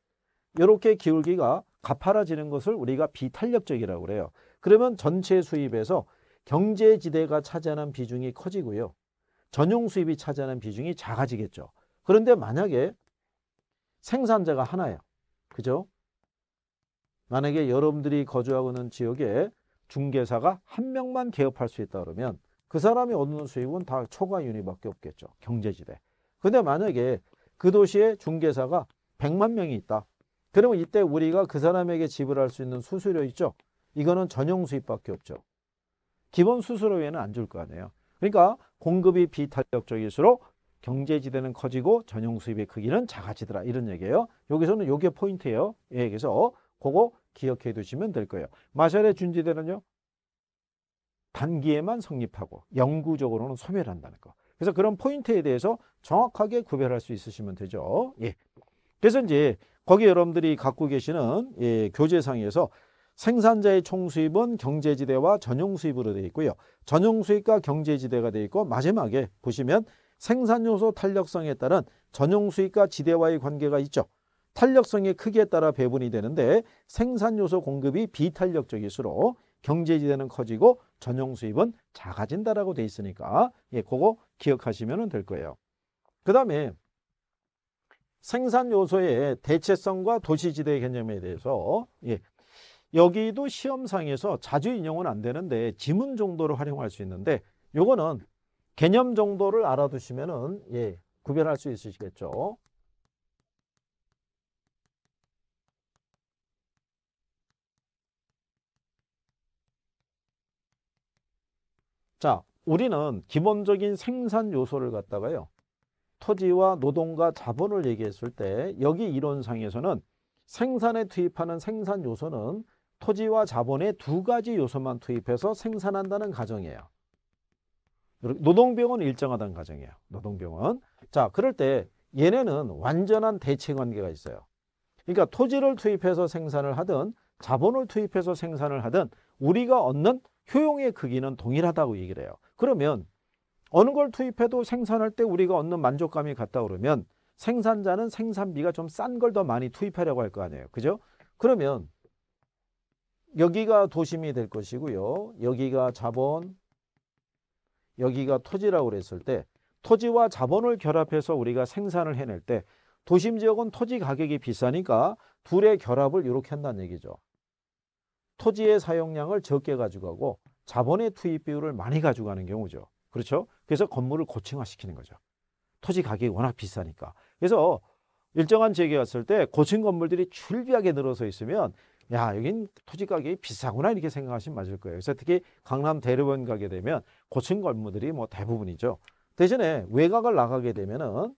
S1: 이렇게 기울기가 가파라지는 것을 우리가 비탄력적이라고 그래요. 그러면 전체 수입에서 경제지대가 차지하는 비중이 커지고요. 전용 수입이 차지하는 비중이 작아지겠죠. 그런데 만약에 생산자가 하나예요. 그죠? 만약에 여러분들이 거주하고 있는 지역에 중개사가 한 명만 개업할 수 있다 그러면 그 사람이 얻는 수익은 다 초과 유니밖에 없겠죠. 경제지대. 근데 만약에 그 도시에 중개사가 100만 명이 있다. 그러면 이때 우리가 그 사람에게 지불할 수 있는 수수료 있죠. 이거는 전용 수입밖에 없죠. 기본 수수료 외에는 안 줄 거 아니에요. 그러니까 공급이 비탄력적일수록 경제지대는 커지고 전용 수입의 크기는 작아지더라 이런 얘기예요. 여기서는 이게 포인트예요. 예, 그래서 그거 기억해 두시면 될 거예요. 마샬의 준지대는요. 단기에만 성립하고 영구적으로는 소멸한다는 거. 그래서 그런 포인트에 대해서 정확하게 구별할 수 있으시면 되죠. 예. 그래서 이제 거기 여러분들이 갖고 계시는 예, 교재상에서 생산자의 총수입은 경제지대와 전용수입으로 되어 있고요. 전용수입과 경제지대가 되어 있고 마지막에 보시면 생산요소 탄력성에 따른 전용수입과 지대와의 관계가 있죠. 탄력성의 크기에 따라 배분이 되는데 생산 요소 공급이 비탄력적일수록 경제지대는 커지고 전용 수입은 작아진다라고 돼 있으니까 예, 그거 기억하시면 될 거예요. 그 다음에 생산 요소의 대체성과 도시지대의 개념에 대해서 예, 여기도 시험상에서 자주 인용은 안 되는데 지문 정도를 활용할 수 있는데 요거는 개념 정도를 알아두시면은 예, 구별할 수 있으시겠죠. 자, 우리는 기본적인 생산 요소를 갖다가요. 토지와 노동과 자본을 얘기했을 때 여기 이론상에서는 생산에 투입하는 생산 요소는 토지와 자본의 두 가지 요소만 투입해서 생산한다는 가정이에요. 노동병용은 일정하다는 가정이에요. 노동병용은 자, 그럴 때 얘네는 완전한 대체관계가 있어요. 그러니까 토지를 투입해서 생산을 하든 자본을 투입해서 생산을 하든 우리가 얻는 효용의 크기는 동일하다고 얘기를 해요. 그러면 어느 걸 투입해도 생산할 때 우리가 얻는 만족감이 같다 그러면 생산자는 생산비가 좀 싼 걸 더 많이 투입하려고 할 거 아니에요. 그죠? 그러면 여기가 도심이 될 것이고요. 여기가 자본, 여기가 토지라고 그랬을 때 토지와 자본을 결합해서 우리가 생산을 해낼 때 도심 지역은 토지 가격이 비싸니까 둘의 결합을 이렇게 한다는 얘기죠. 토지의 사용량을 적게 가져가고 자본의 투입 비율을 많이 가져가는 경우죠. 그렇죠? 그래서 건물을 고층화시키는 거죠. 토지 가격이 워낙 비싸니까. 그래서 일정한 지역에 왔을 때 고층 건물들이 출비하게 늘어서 있으면 야 여긴 토지 가격이 비싸구나 이렇게 생각하시면 맞을 거예요. 그래서 특히 강남 대리원 가게 되면 고층 건물들이 뭐 대부분이죠. 대신에 외곽을 나가게 되면은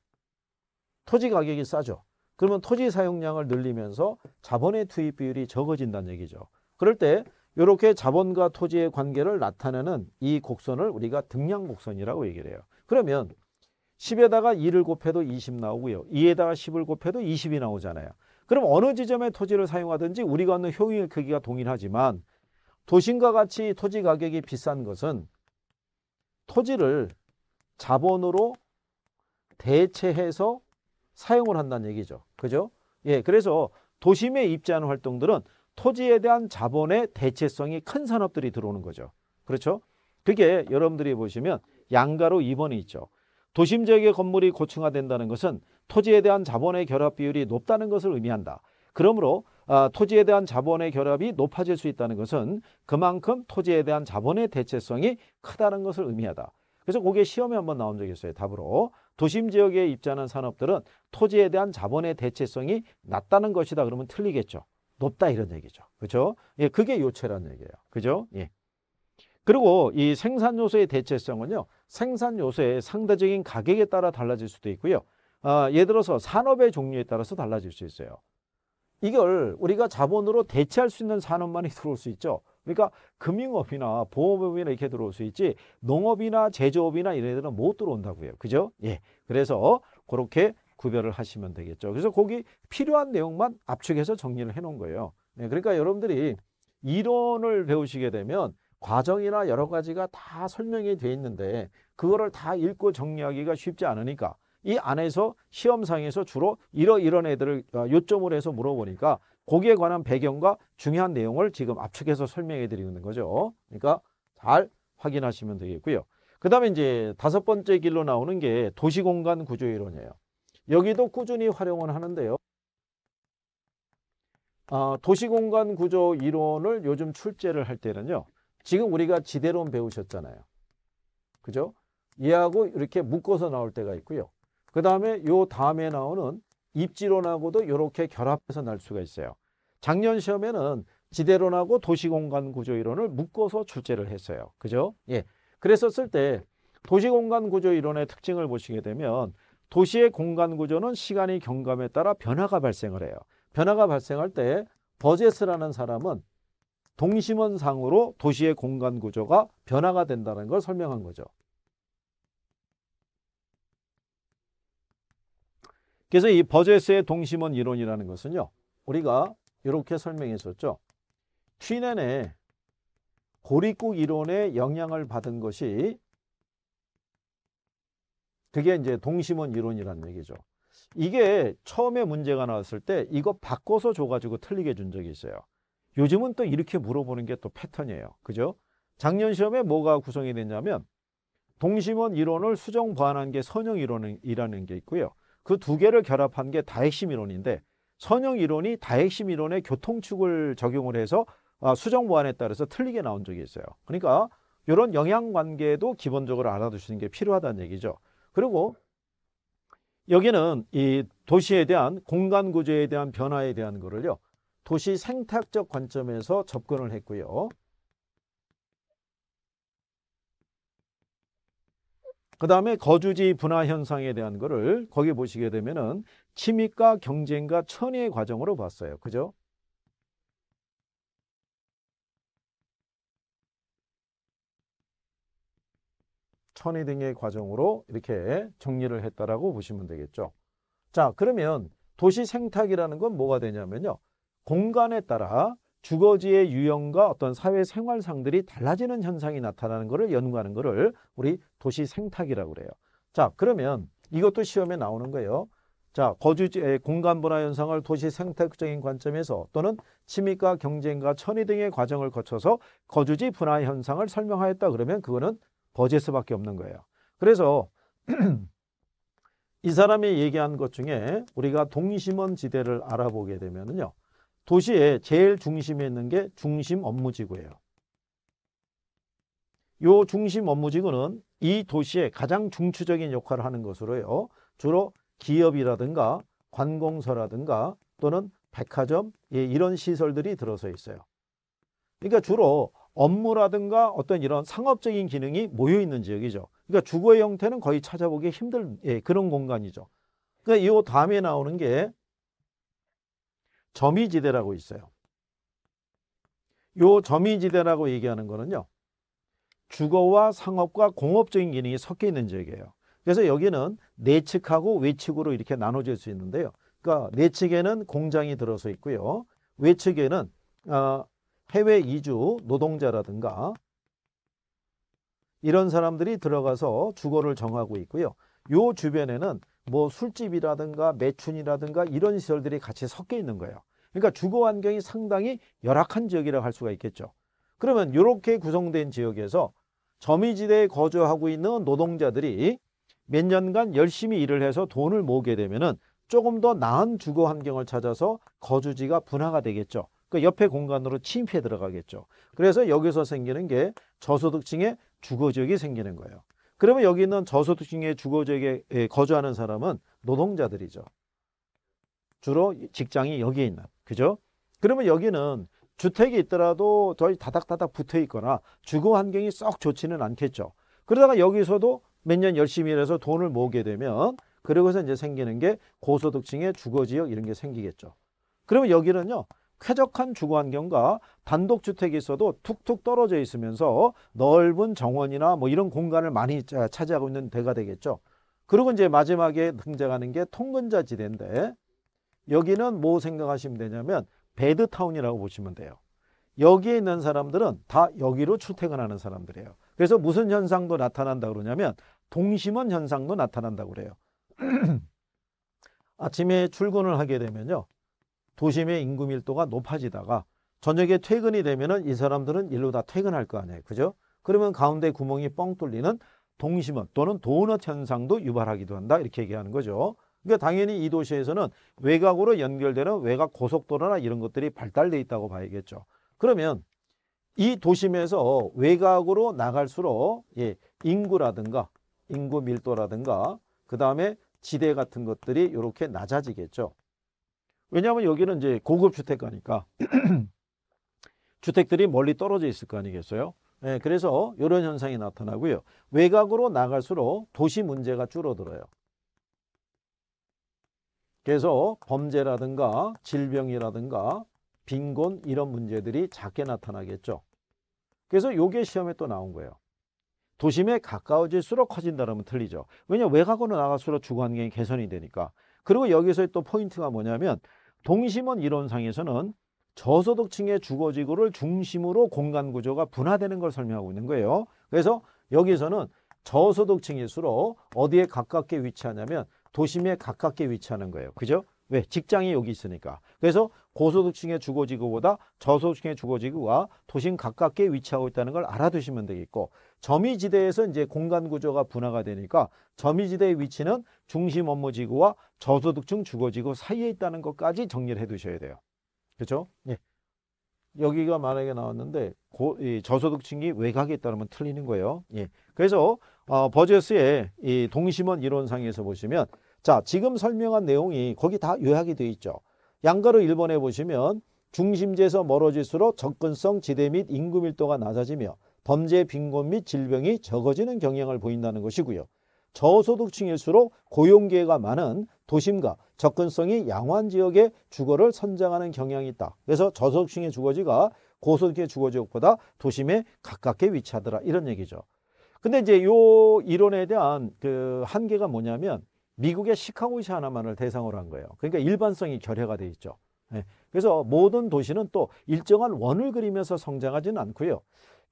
S1: 토지 가격이 싸죠. 그러면 토지 사용량을 늘리면서 자본의 투입 비율이 적어진다는 얘기죠. 그럴 때 이렇게 자본과 토지의 관계를 나타내는 이 곡선을 우리가 등량 곡선이라고 얘기를 해요. 그러면 10에다가 2를 곱해도 20 나오고요. 2에다가 10을 곱해도 20이 나오잖아요. 그럼 어느 지점에 토지를 사용하든지 우리가 얻는 효율의 크기가 동일하지만 도심과 같이 토지 가격이 비싼 것은 토지를 자본으로 대체해서 사용을 한다는 얘기죠. 그죠? 예, 그래서 도심에 입지하는 활동들은 토지에 대한 자본의 대체성이 큰 산업들이 들어오는 거죠. 그렇죠? 그게 여러분들이 보시면 양가로 2번이 있죠. 도심 지역의 건물이 고층화된다는 것은 토지에 대한 자본의 결합 비율이 높다는 것을 의미한다. 그러므로 아, 토지에 대한 자본의 결합이 높아질 수 있다는 것은 그만큼 토지에 대한 자본의 대체성이 크다는 것을 의미하다. 그래서 그게 시험에 한번 나온 적이 있어요. 답으로 도심 지역에 입자는 산업들은 토지에 대한 자본의 대체성이 낮다는 것이다. 그러면 틀리겠죠. 높다 이런 얘기죠. 그렇죠? 예, 그게 요체라는 얘기예요. 그죠? 예. 그리고 이 생산 요소의 대체성은요. 생산 요소의 상대적인 가격에 따라 달라질 수도 있고요. 아, 예를 들어서 산업의 종류에 따라서 달라질 수 있어요. 이걸 우리가 자본으로 대체할 수 있는 산업만이 들어올 수 있죠. 그러니까 금융업이나 보험업이나 이렇게 들어올 수 있지 농업이나 제조업이나 이런 애들은 못 들어온다고요. 그죠? 예. 그래서 그렇게 구별을 하시면 되겠죠. 그래서 거기 필요한 내용만 압축해서 정리를 해 놓은 거예요. 네, 그러니까 여러분들이 이론을 배우시게 되면 과정이나 여러 가지가 다 설명이 돼 있는데 그거를 다 읽고 정리하기가 쉽지 않으니까 이 안에서 시험상에서 주로 이러이런 애들을 어, 요점으로 해서 물어보니까 거기에 관한 배경과 중요한 내용을 지금 압축해서 설명해 드리는 거죠. 그러니까 잘 확인하시면 되겠고요. 그 다음에 이제 다섯 번째 길로 나오는 게 도시공간 구조이론이에요. 여기도 꾸준히 활용을 하는데요. 어, 도시공간 구조 이론을 요즘 출제를 할 때는요. 지금 우리가 지대론 배우셨잖아요. 그죠? 얘하고 이렇게 묶어서 나올 때가 있고요. 그 다음에 요 다음에 나오는 입지론하고도 이렇게 결합해서 날 수가 있어요. 작년 시험에는 지대론하고 도시공간 구조 이론을 묶어서 출제를 했어요. 그죠? 예. 그랬었을 때 도시공간 구조 이론의 특징을 보시게 되면 도시의 공간 구조는 시간이 경감에 따라 변화가 발생을 해요. 변화가 발생할 때 버제스라는 사람은 동심원상으로 도시의 공간 구조가 변화가 된다는 걸 설명한 거죠. 그래서 이 버제스의 동심원 이론이라는 것은요. 우리가 이렇게 설명했었죠. 튀넨의 고립국 이론의 영향을 받은 것이 그게 이제 동심원 이론이라는 얘기죠. 이게 처음에 문제가 나왔을 때 이거 바꿔서 줘가지고 틀리게 준 적이 있어요. 요즘은 또 이렇게 물어보는 게 또 패턴이에요. 그죠? 작년 시험에 뭐가 구성이 됐냐면 동심원 이론을 수정 보완한 게 선형 이론이라는 게 있고요. 그 두 개를 결합한 게 다핵심 이론인데 선형 이론이 다핵심 이론의 교통축을 적용을 해서 아, 수정 보완에 따라서 틀리게 나온 적이 있어요. 그러니까 이런 영향관계도 기본적으로 알아두시는 게 필요하다는 얘기죠. 그리고 여기는 이 도시에 대한 공간 구조에 대한 변화에 대한 거를요. 도시 생태학적 관점에서 접근을 했고요. 그 다음에 거주지 분화 현상에 대한 거를 거기 보시게 되면은 침입과 경쟁과 천의의 과정으로 봤어요. 그죠? 천의 등의 과정으로 이렇게 정리를 했다라고 보시면 되겠죠. 자, 그러면 도시 생탁이라는 건 뭐가 되냐면요. 공간에 따라 주거지의 유형과 어떤 사회 생활상들이 달라지는 현상이 나타나는 것을 연구하는 것을 우리 도시 생탁이라고 그래요. 자, 그러면 이것도 시험에 나오는 거예요. 자, 거주지의 공간 변화 현상을 도시 생태적인 관점에서 또는 침입과 경쟁과 천의 등의 과정을 거쳐서 거주지 분화 현상을 설명하였다 그러면 그거는 버질 수밖에 없는 거예요. 그래서 이 사람이 얘기한 것 중에 우리가 동심원 지대를 알아보게 되면요. 도시의 제일 중심에 있는 게 중심 업무지구예요. 이 중심 업무지구는 이 도시의 가장 중추적인 역할을 하는 것으로요. 주로 기업이라든가 관공서라든가 또는 백화점 예, 이런 시설들이 들어서 있어요. 그러니까 주로 업무라든가 어떤 이런 상업적인 기능이 모여 있는 지역이죠. 그러니까 주거의 형태는 거의 찾아보기 힘든 예, 그런 공간이죠. 그러니까 이 다음에 나오는 게 점이지대라고 있어요. 요 점이지대라고 얘기하는 거는요. 주거와 상업과 공업적인 기능이 섞여 있는 지역이에요. 그래서 여기는 내측하고 외측으로 이렇게 나눠질 수 있는데요. 그러니까 내측에는 공장이 들어서 있고요. 외측에는 어, 해외 이주 노동자라든가 이런 사람들이 들어가서 주거를 정하고 있고요. 요 주변에는 뭐 술집이라든가 매춘이라든가 이런 시설들이 같이 섞여 있는 거예요. 그러니까 주거 환경이 상당히 열악한 지역이라고 할 수가 있겠죠. 그러면 이렇게 구성된 지역에서 점이지대에 거주하고 있는 노동자들이 몇 년간 열심히 일을 해서 돈을 모으게 되면은 조금 더 나은 주거 환경을 찾아서 거주지가 분화가 되겠죠. 그 옆에 공간으로 침입해 들어가겠죠. 그래서 여기서 생기는 게 저소득층의 주거 지역이 생기는 거예요. 그러면 여기 있는 저소득층의 주거 지역에 거주하는 사람은 노동자들이죠. 주로 직장이 여기에 있는 그죠? 그러면 여기는 주택이 있더라도 저희 다닥다닥 붙어 있거나 주거 환경이 썩 좋지는 않겠죠. 그러다가 여기서도 몇 년 열심히 일해서 돈을 모으게 되면 그러고서 이제 생기는 게 고소득층의 주거 지역 이런 게 생기겠죠. 그러면 여기는요 쾌적한 주거 환경과 단독주택이 있어도 툭툭 떨어져 있으면서 넓은 정원이나 뭐 이런 공간을 많이 차지하고 있는 데가 되겠죠. 그리고 이제 마지막에 등장하는 게 통근자 지대인데 여기는 뭐 생각하시면 되냐면 배드타운이라고 보시면 돼요. 여기에 있는 사람들은 다 여기로 출퇴근하는 사람들이에요. 그래서 무슨 현상도 나타난다 그러냐면 동심원 현상도 나타난다고 그래요. 아침에 출근을 하게 되면요. 도심의 인구 밀도가 높아지다가 저녁에 퇴근이 되면은 이 사람들은 일로 다 퇴근할 거 아니에요. 그죠? 그러면 가운데 구멍이 뻥 뚫리는 동심원 또는 도넛 현상도 유발하기도 한다. 이렇게 얘기하는 거죠. 그러니까 당연히 이 도시에서는 외곽으로 연결되는 외곽 고속도로나 이런 것들이 발달돼 있다고 봐야겠죠. 그러면 이 도심에서 외곽으로 나갈수록 예, 인구라든가 인구 밀도라든가 그 다음에 지대 같은 것들이 이렇게 낮아지겠죠. 왜냐하면 여기는 이제 고급 주택가니까 주택들이 멀리 떨어져 있을 거 아니겠어요? 예, 그래서 이런 현상이 나타나고요. 외곽으로 나갈수록 도시 문제가 줄어들어요. 그래서 범죄라든가 질병이라든가 빈곤 이런 문제들이 작게 나타나겠죠. 그래서 요게 시험에 또 나온 거예요. 도심에 가까워질수록 커진다면 라 틀리죠. 왜냐 외곽으로 나갈수록 주거 환경이 개선이 되니까. 그리고 여기서 또 포인트가 뭐냐면 동심원 이론상에서는 저소득층의 주거지구를 중심으로 공간 구조가 분화되는 걸 설명하고 있는 거예요. 그래서 여기서는 저소득층일수록 어디에 가깝게 위치하냐면 도심에 가깝게 위치하는 거예요. 그죠? 왜? 직장이 여기 있으니까. 그래서 고소득층의 주거지구보다 저소득층의 주거지구가 도심 가깝게 위치하고 있다는 걸 알아두시면 되겠고 점이지대에서 이제 공간 구조가 분화가 되니까 점이지대의 위치는 중심 업무지구와 저소득층 주거지구 사이에 있다는 것까지 정리를 해두셔야 돼요. 그렇죠? 예. 여기가 만약에 나왔는데 고, 이 저소득층이 외곽에 있다면 틀리는 거예요. 예. 그래서 어, 버저스의 이 동심원 이론상에서 보시면 자, 지금 설명한 내용이 거기 다 요약이 되어 있죠. 양가로 1번에 보시면 중심지에서 멀어질수록 접근성 지대 및 인구 밀도가 낮아지며 범죄 빈곤 및 질병이 적어지는 경향을 보인다는 것이고요. 저소득층일수록 고용 기회가 많은 도심과 접근성이 양호한 지역의 주거를 선정하는 경향이 있다. 그래서 저소득층의 주거지가 고소득의 층 주거지역보다 도심에 가깝게 위치하더라 이런 얘기죠. 근데 이제 요 이론에 대한 그 한계가 뭐냐면 미국의 시카고시 하나만을 대상으로 한 거예요. 그러니까 일반성이 결여가 돼 있죠. 예. 그래서 모든 도시는 또 일정한 원을 그리면서 성장하지는 않고요.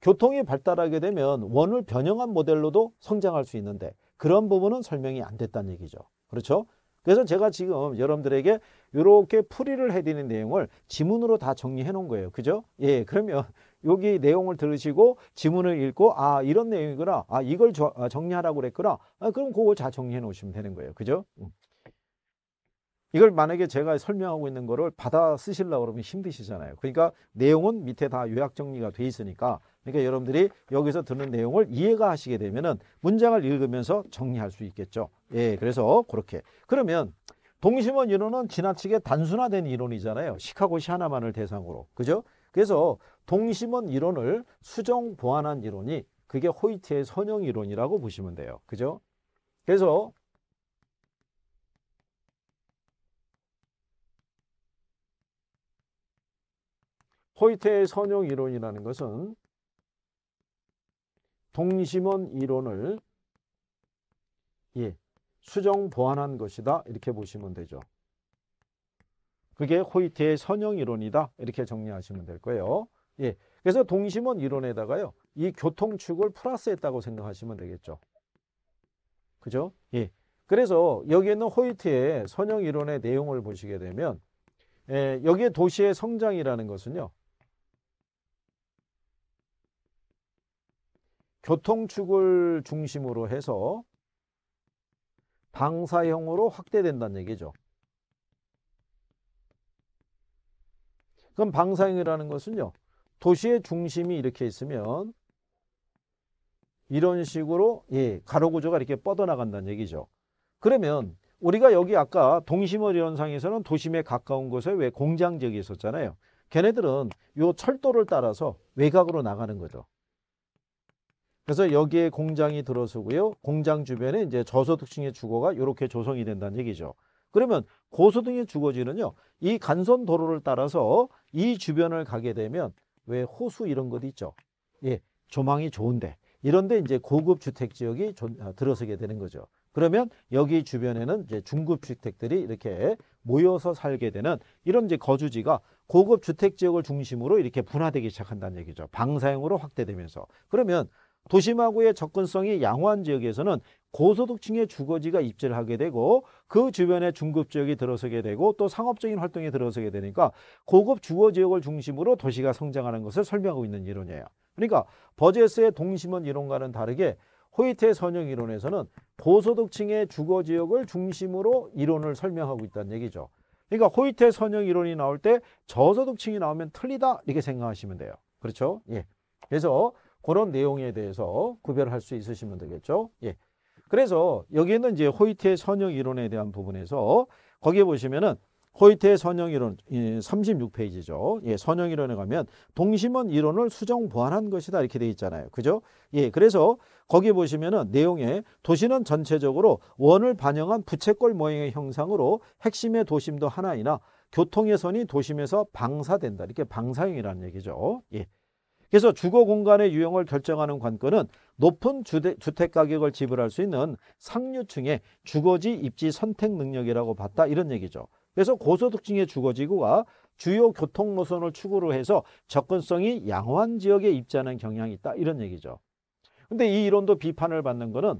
S1: 교통이 발달하게 되면 원을 변형한 모델로도 성장할 수 있는데 그런 부분은 설명이 안 됐다는 얘기죠. 그렇죠? 그래서 제가 지금 여러분들에게 이렇게 풀이를 해드리는 내용을 지문으로 다 정리해 놓은 거예요. 그죠? 예, 그러면 여기 내용을 들으시고 지문을 읽고 아 이런 내용이구나 아 이걸 저, 아, 정리하라고 그랬구나 아, 그럼 그거 잘 정리해 놓으시면 되는 거예요 그죠 음. 이걸 만약에 제가 설명하고 있는 거를 받아 쓰시려고 그러면 힘드시잖아요 그러니까 내용은 밑에 다 요약 정리가 돼 있으니까 그러니까 여러분들이 여기서 듣는 내용을 이해가 하시게 되면은 문장을 읽으면서 정리할 수 있겠죠 예 그래서 그렇게 그러면 동심원 이론은 지나치게 단순화된 이론이잖아요 시카고시 하나만을 대상으로 그죠 그래서 동심원 이론을 수정 보완한 이론이 그게 호이트의 선형 이론이라고 보시면 돼요. 그죠? 그래서 호이트의 선형 이론이라는 것은 동심원 이론을 예, 수정 보완한 것이다 이렇게 보시면 되죠. 그게 호이트의 선형이론이다. 이렇게 정리하시면 될 거예요. 예. 그래서 동심원 이론에다가요. 이 교통축을 플러스했다고 생각하시면 되겠죠. 그죠? 예. 그래서 여기 있는 호이트의 선형이론의 내용을 보시게 되면 예, 여기에 도시의 성장이라는 것은요. 교통축을 중심으로 해서 방사형으로 확대된다는 얘기죠. 그럼 방사형이라는 것은요. 도시의 중심이 이렇게 있으면 이런 식으로 예, 가로 구조가 이렇게 뻗어나간다는 얘기죠. 그러면 우리가 여기 아까 동심월 현상에서는 도심에 가까운 곳에 왜 공장 지역이 있었잖아요. 걔네들은 요 철도를 따라서 외곽으로 나가는 거죠. 그래서 여기에 공장이 들어서고요. 공장 주변에 이제 저소득층의 주거가 이렇게 조성이 된다는 얘기죠. 그러면 고소등의 주거지는요. 이 간선 도로를 따라서 이 주변을 가게 되면 왜 호수 이런 것 있죠. 예, 조망이 좋은데 이런데 이제 고급 주택 지역이 아, 들어서게 되는 거죠. 그러면 여기 주변에는 이제 중급 주택들이 이렇게 모여서 살게 되는 이런 이제 거주지가 고급 주택 지역을 중심으로 이렇게 분화되기 시작한다는 얘기죠. 방사형으로 확대되면서 그러면 도심하고의 접근성이 양호한 지역에서는 고소득층의 주거지가 입지를 하게 되고 그 주변에 중급 지역이 들어서게 되고 또 상업적인 활동이 들어서게 되니까 고급 주거 지역을 중심으로 도시가 성장하는 것을 설명하고 있는 이론이에요. 그러니까 버제스의 동심원 이론과는 다르게 호이트의 선형 이론에서는 고소득층의 주거 지역을 중심으로 이론을 설명하고 있다는 얘기죠. 그러니까 호이트의 선형 이론이 나올 때 저소득층이 나오면 틀리다 이렇게 생각하시면 돼요. 그렇죠? 예. 그래서 그런 내용에 대해서 구별할 수 있으시면 되겠죠. 예. 그래서 여기에는 이제 호이트의 선형 이론에 대한 부분에서 거기에 보시면은 호이트의 선형 이론 36페이지죠. 예, 선형 이론에 가면 동심원 이론을 수정 보완한 것이다 이렇게 돼 있잖아요. 그죠? 예, 그래서 거기 보시면은 내용에 도시는 전체적으로 원을 반영한 부채꼴 모형의 형상으로 핵심의 도심도 하나이나 교통의 선이 도심에서 방사된다. 이렇게 방사형이라는 얘기죠. 예. 그래서 주거 공간의 유형을 결정하는 관건은 높은 주대, 주택 가격을 지불할 수 있는 상류층의 주거지 입지 선택 능력이라고 봤다 이런 얘기죠. 그래서 고소득층의 주거지구가 주요 교통 노선을 축으로 해서 접근성이 양호한 지역에 입지하는 경향이 있다 이런 얘기죠. 근데 이 이론도 비판을 받는 거는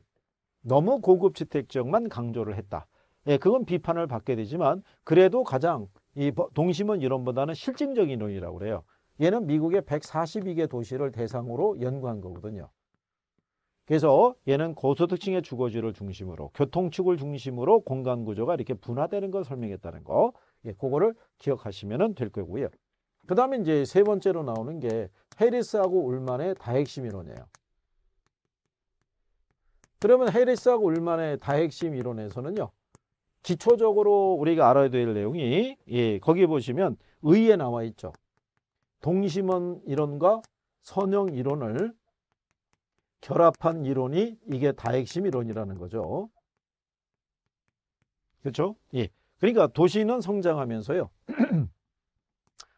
S1: 너무 고급 주택 지역만 강조를 했다. 예, 그건 비판을 받게 되지만 그래도 가장 이 동심은 이론보다는 실증적인 이론이라고 그래요. 얘는 미국의 142개 도시를 대상으로 연구한 거거든요. 그래서 얘는 고소득층의 주거지를 중심으로 교통축을 중심으로 공간구조가 이렇게 분화되는 걸 설명했다는 거 예, 그거를 기억하시면 될 거고요. 그 다음에 이제 세 번째로 나오는 게 해리스하고 울만의 다핵심 이론이에요. 그러면 해리스하고 울만의 다핵심 이론에서는요. 기초적으로 우리가 알아야 될 내용이 예, 거기 보시면 의에 나와 있죠. 동심원 이론과 선형 이론을 결합한 이론이 이게 다핵심 이론이라는 거죠. 그렇죠? 예. 그러니까 도시는 성장하면서요.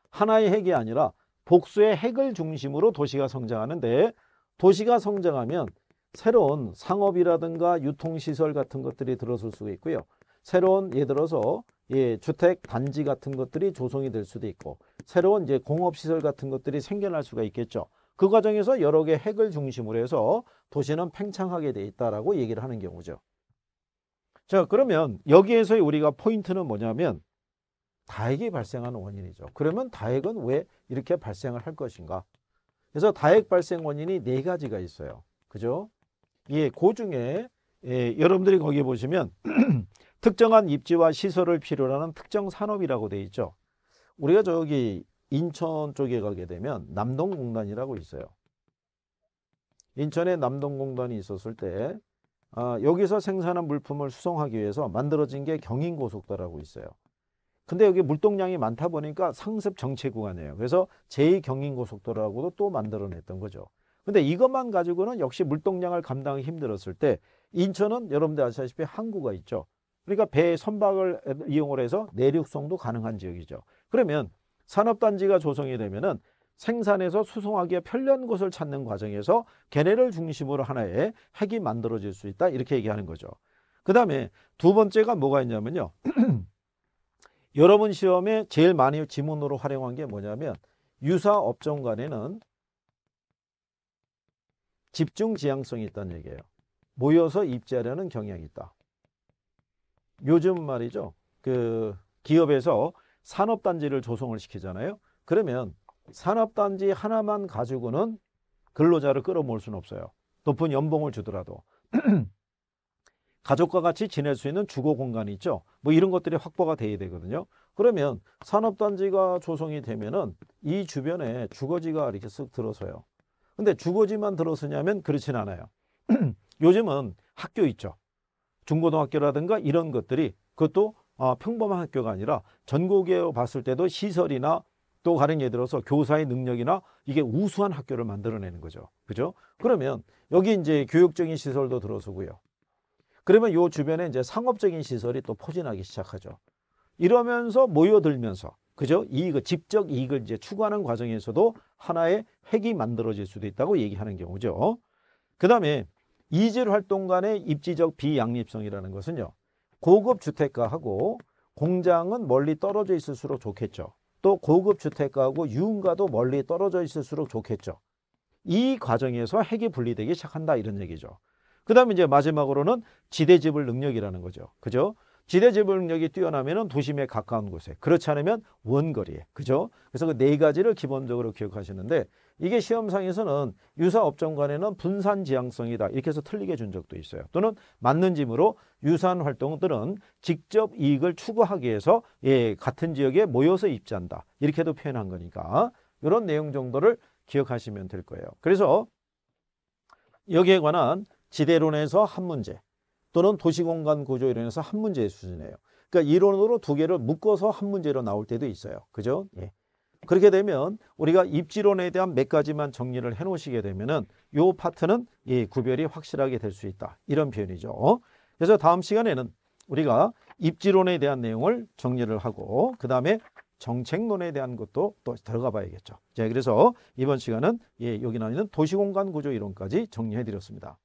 S1: 하나의 핵이 아니라 복수의 핵을 중심으로 도시가 성장하는데 도시가 성장하면 새로운 상업이라든가 유통시설 같은 것들이 들어설 수가 있고요. 새로운 예를 들어서 예, 주택 단지 같은 것들이 조성이 될 수도 있고 새로운 이제 공업 시설 같은 것들이 생겨날 수가 있겠죠. 그 과정에서 여러 개의 핵을 중심으로 해서 도시는 팽창하게 돼 있다라고 얘기를 하는 경우죠. 자, 그러면 여기에서 우리가 포인트는 뭐냐면 다핵이 발생하는 원인이죠. 그러면 다핵은 왜 이렇게 발생을 할 것인가? 그래서 다핵 발생 원인이 네 가지가 있어요. 그죠? 예, 그 중에 예, 여러분들이 거기 보시면 특정한 입지와 시설을 필요로 하는 특정 산업이라고 돼 있죠. 우리가 저기 인천 쪽에 가게 되면 남동공단이라고 있어요. 인천에 남동공단이 있었을 때 아, 여기서 생산한 물품을 수송하기 위해서 만들어진 게 경인고속도라고 있어요. 근데 여기 물동량이 많다 보니까 상습 정체 구간이에요. 그래서 제2경인고속도라고도또 만들어냈던 거죠. 근데 이것만 가지고는 역시 물동량을 감당하기 힘들었을 때 인천은 여러분들 아시다시피 항구가 있죠. 그러니까 배 선박을 이용을 해서 내륙송도 가능한 지역이죠. 그러면 산업단지가 조성이 되면은 생산에서 수송하기에 편리한 곳을 찾는 과정에서 걔네를 중심으로 하나의 핵이 만들어질 수 있다 이렇게 얘기하는 거죠. 그 다음에 두 번째가 뭐가 있냐면요. 여러분 시험에 제일 많이 지문으로 활용한 게 뭐냐면 유사 업종 간에는 집중 지향성이 있다는 얘기예요. 모여서 입지하려는 경향이 있다. 요즘 말이죠. 그 기업에서 산업단지를 조성을 시키잖아요. 그러면 산업단지 하나만 가지고는 근로자를 끌어모을 수는 없어요. 높은 연봉을 주더라도. 가족과 같이 지낼 수 있는 주거 공간이 있죠. 뭐 이런 것들이 확보가 돼야 되거든요. 그러면 산업단지가 조성이 되면은 이 주변에 주거지가 이렇게 쓱 들어서요. 근데 주거지만 들어서냐면 그렇진 않아요. 요즘은 학교 있죠. 중고등학교라든가 이런 것들이 그것도 어, 평범한 학교가 아니라 전국에 봤을 때도 시설이나 또 가령 예를 들어서 교사의 능력이나 이게 우수한 학교를 만들어내는 거죠. 그죠? 그러면 여기 이제 교육적인 시설도 들어서고요. 그러면 요 주변에 이제 상업적인 시설이 또 포진하기 시작하죠. 이러면서 모여들면서 그죠? 이익을 직접 이익을 이제 추구하는 과정에서도 하나의 핵이 만들어질 수도 있다고 얘기하는 경우죠. 그다음에 이질 활동 간의 입지적 비양립성이라는 것은요. 고급 주택가하고 공장은 멀리 떨어져 있을수록 좋겠죠. 또 고급 주택가하고 유흥가도 멀리 떨어져 있을수록 좋겠죠. 이 과정에서 핵이 분리되기 시작한다 이런 얘기죠. 그 다음에 이제 마지막으로는 지대지불 능력이라는 거죠. 그죠? 지대지불 능력이 뛰어나면 은 도심에 가까운 곳에 그렇지 않으면 원거리에 그죠? 그래서 그 네 가지를 기본적으로 기억하시는데 이게 시험상에서는 유사 업종 간에는 분산 지향성이다 이렇게 해서 틀리게 준 적도 있어요. 또는 맞는 짐으로 유사한 활동들은 직접 이익을 추구하기 위해서 예, 같은 지역에 모여서 입지한다 이렇게도 표현한 거니까 이런 내용 정도를 기억하시면 될 거예요. 그래서 여기에 관한 지대론에서 한 문제 또는 도시공간 구조 이론에서 한 문제의 수준이에요. 그러니까 이론으로 두 개를 묶어서 한 문제로 나올 때도 있어요. 그죠? 예. 그렇게 되면 우리가 입지론에 대한 몇 가지만 정리를 해 놓으시게 되면은 요 파트는 이 구별이 확실하게 될 수 있다. 이런 표현이죠. 그래서 다음 시간에는 우리가 입지론에 대한 내용을 정리를 하고 그 다음에 정책론에 대한 것도 또 들어가 봐야겠죠. 자, 그래서 이번 시간은 예, 여기 나와 있는 도시공간 구조 이론까지 정리해 드렸습니다.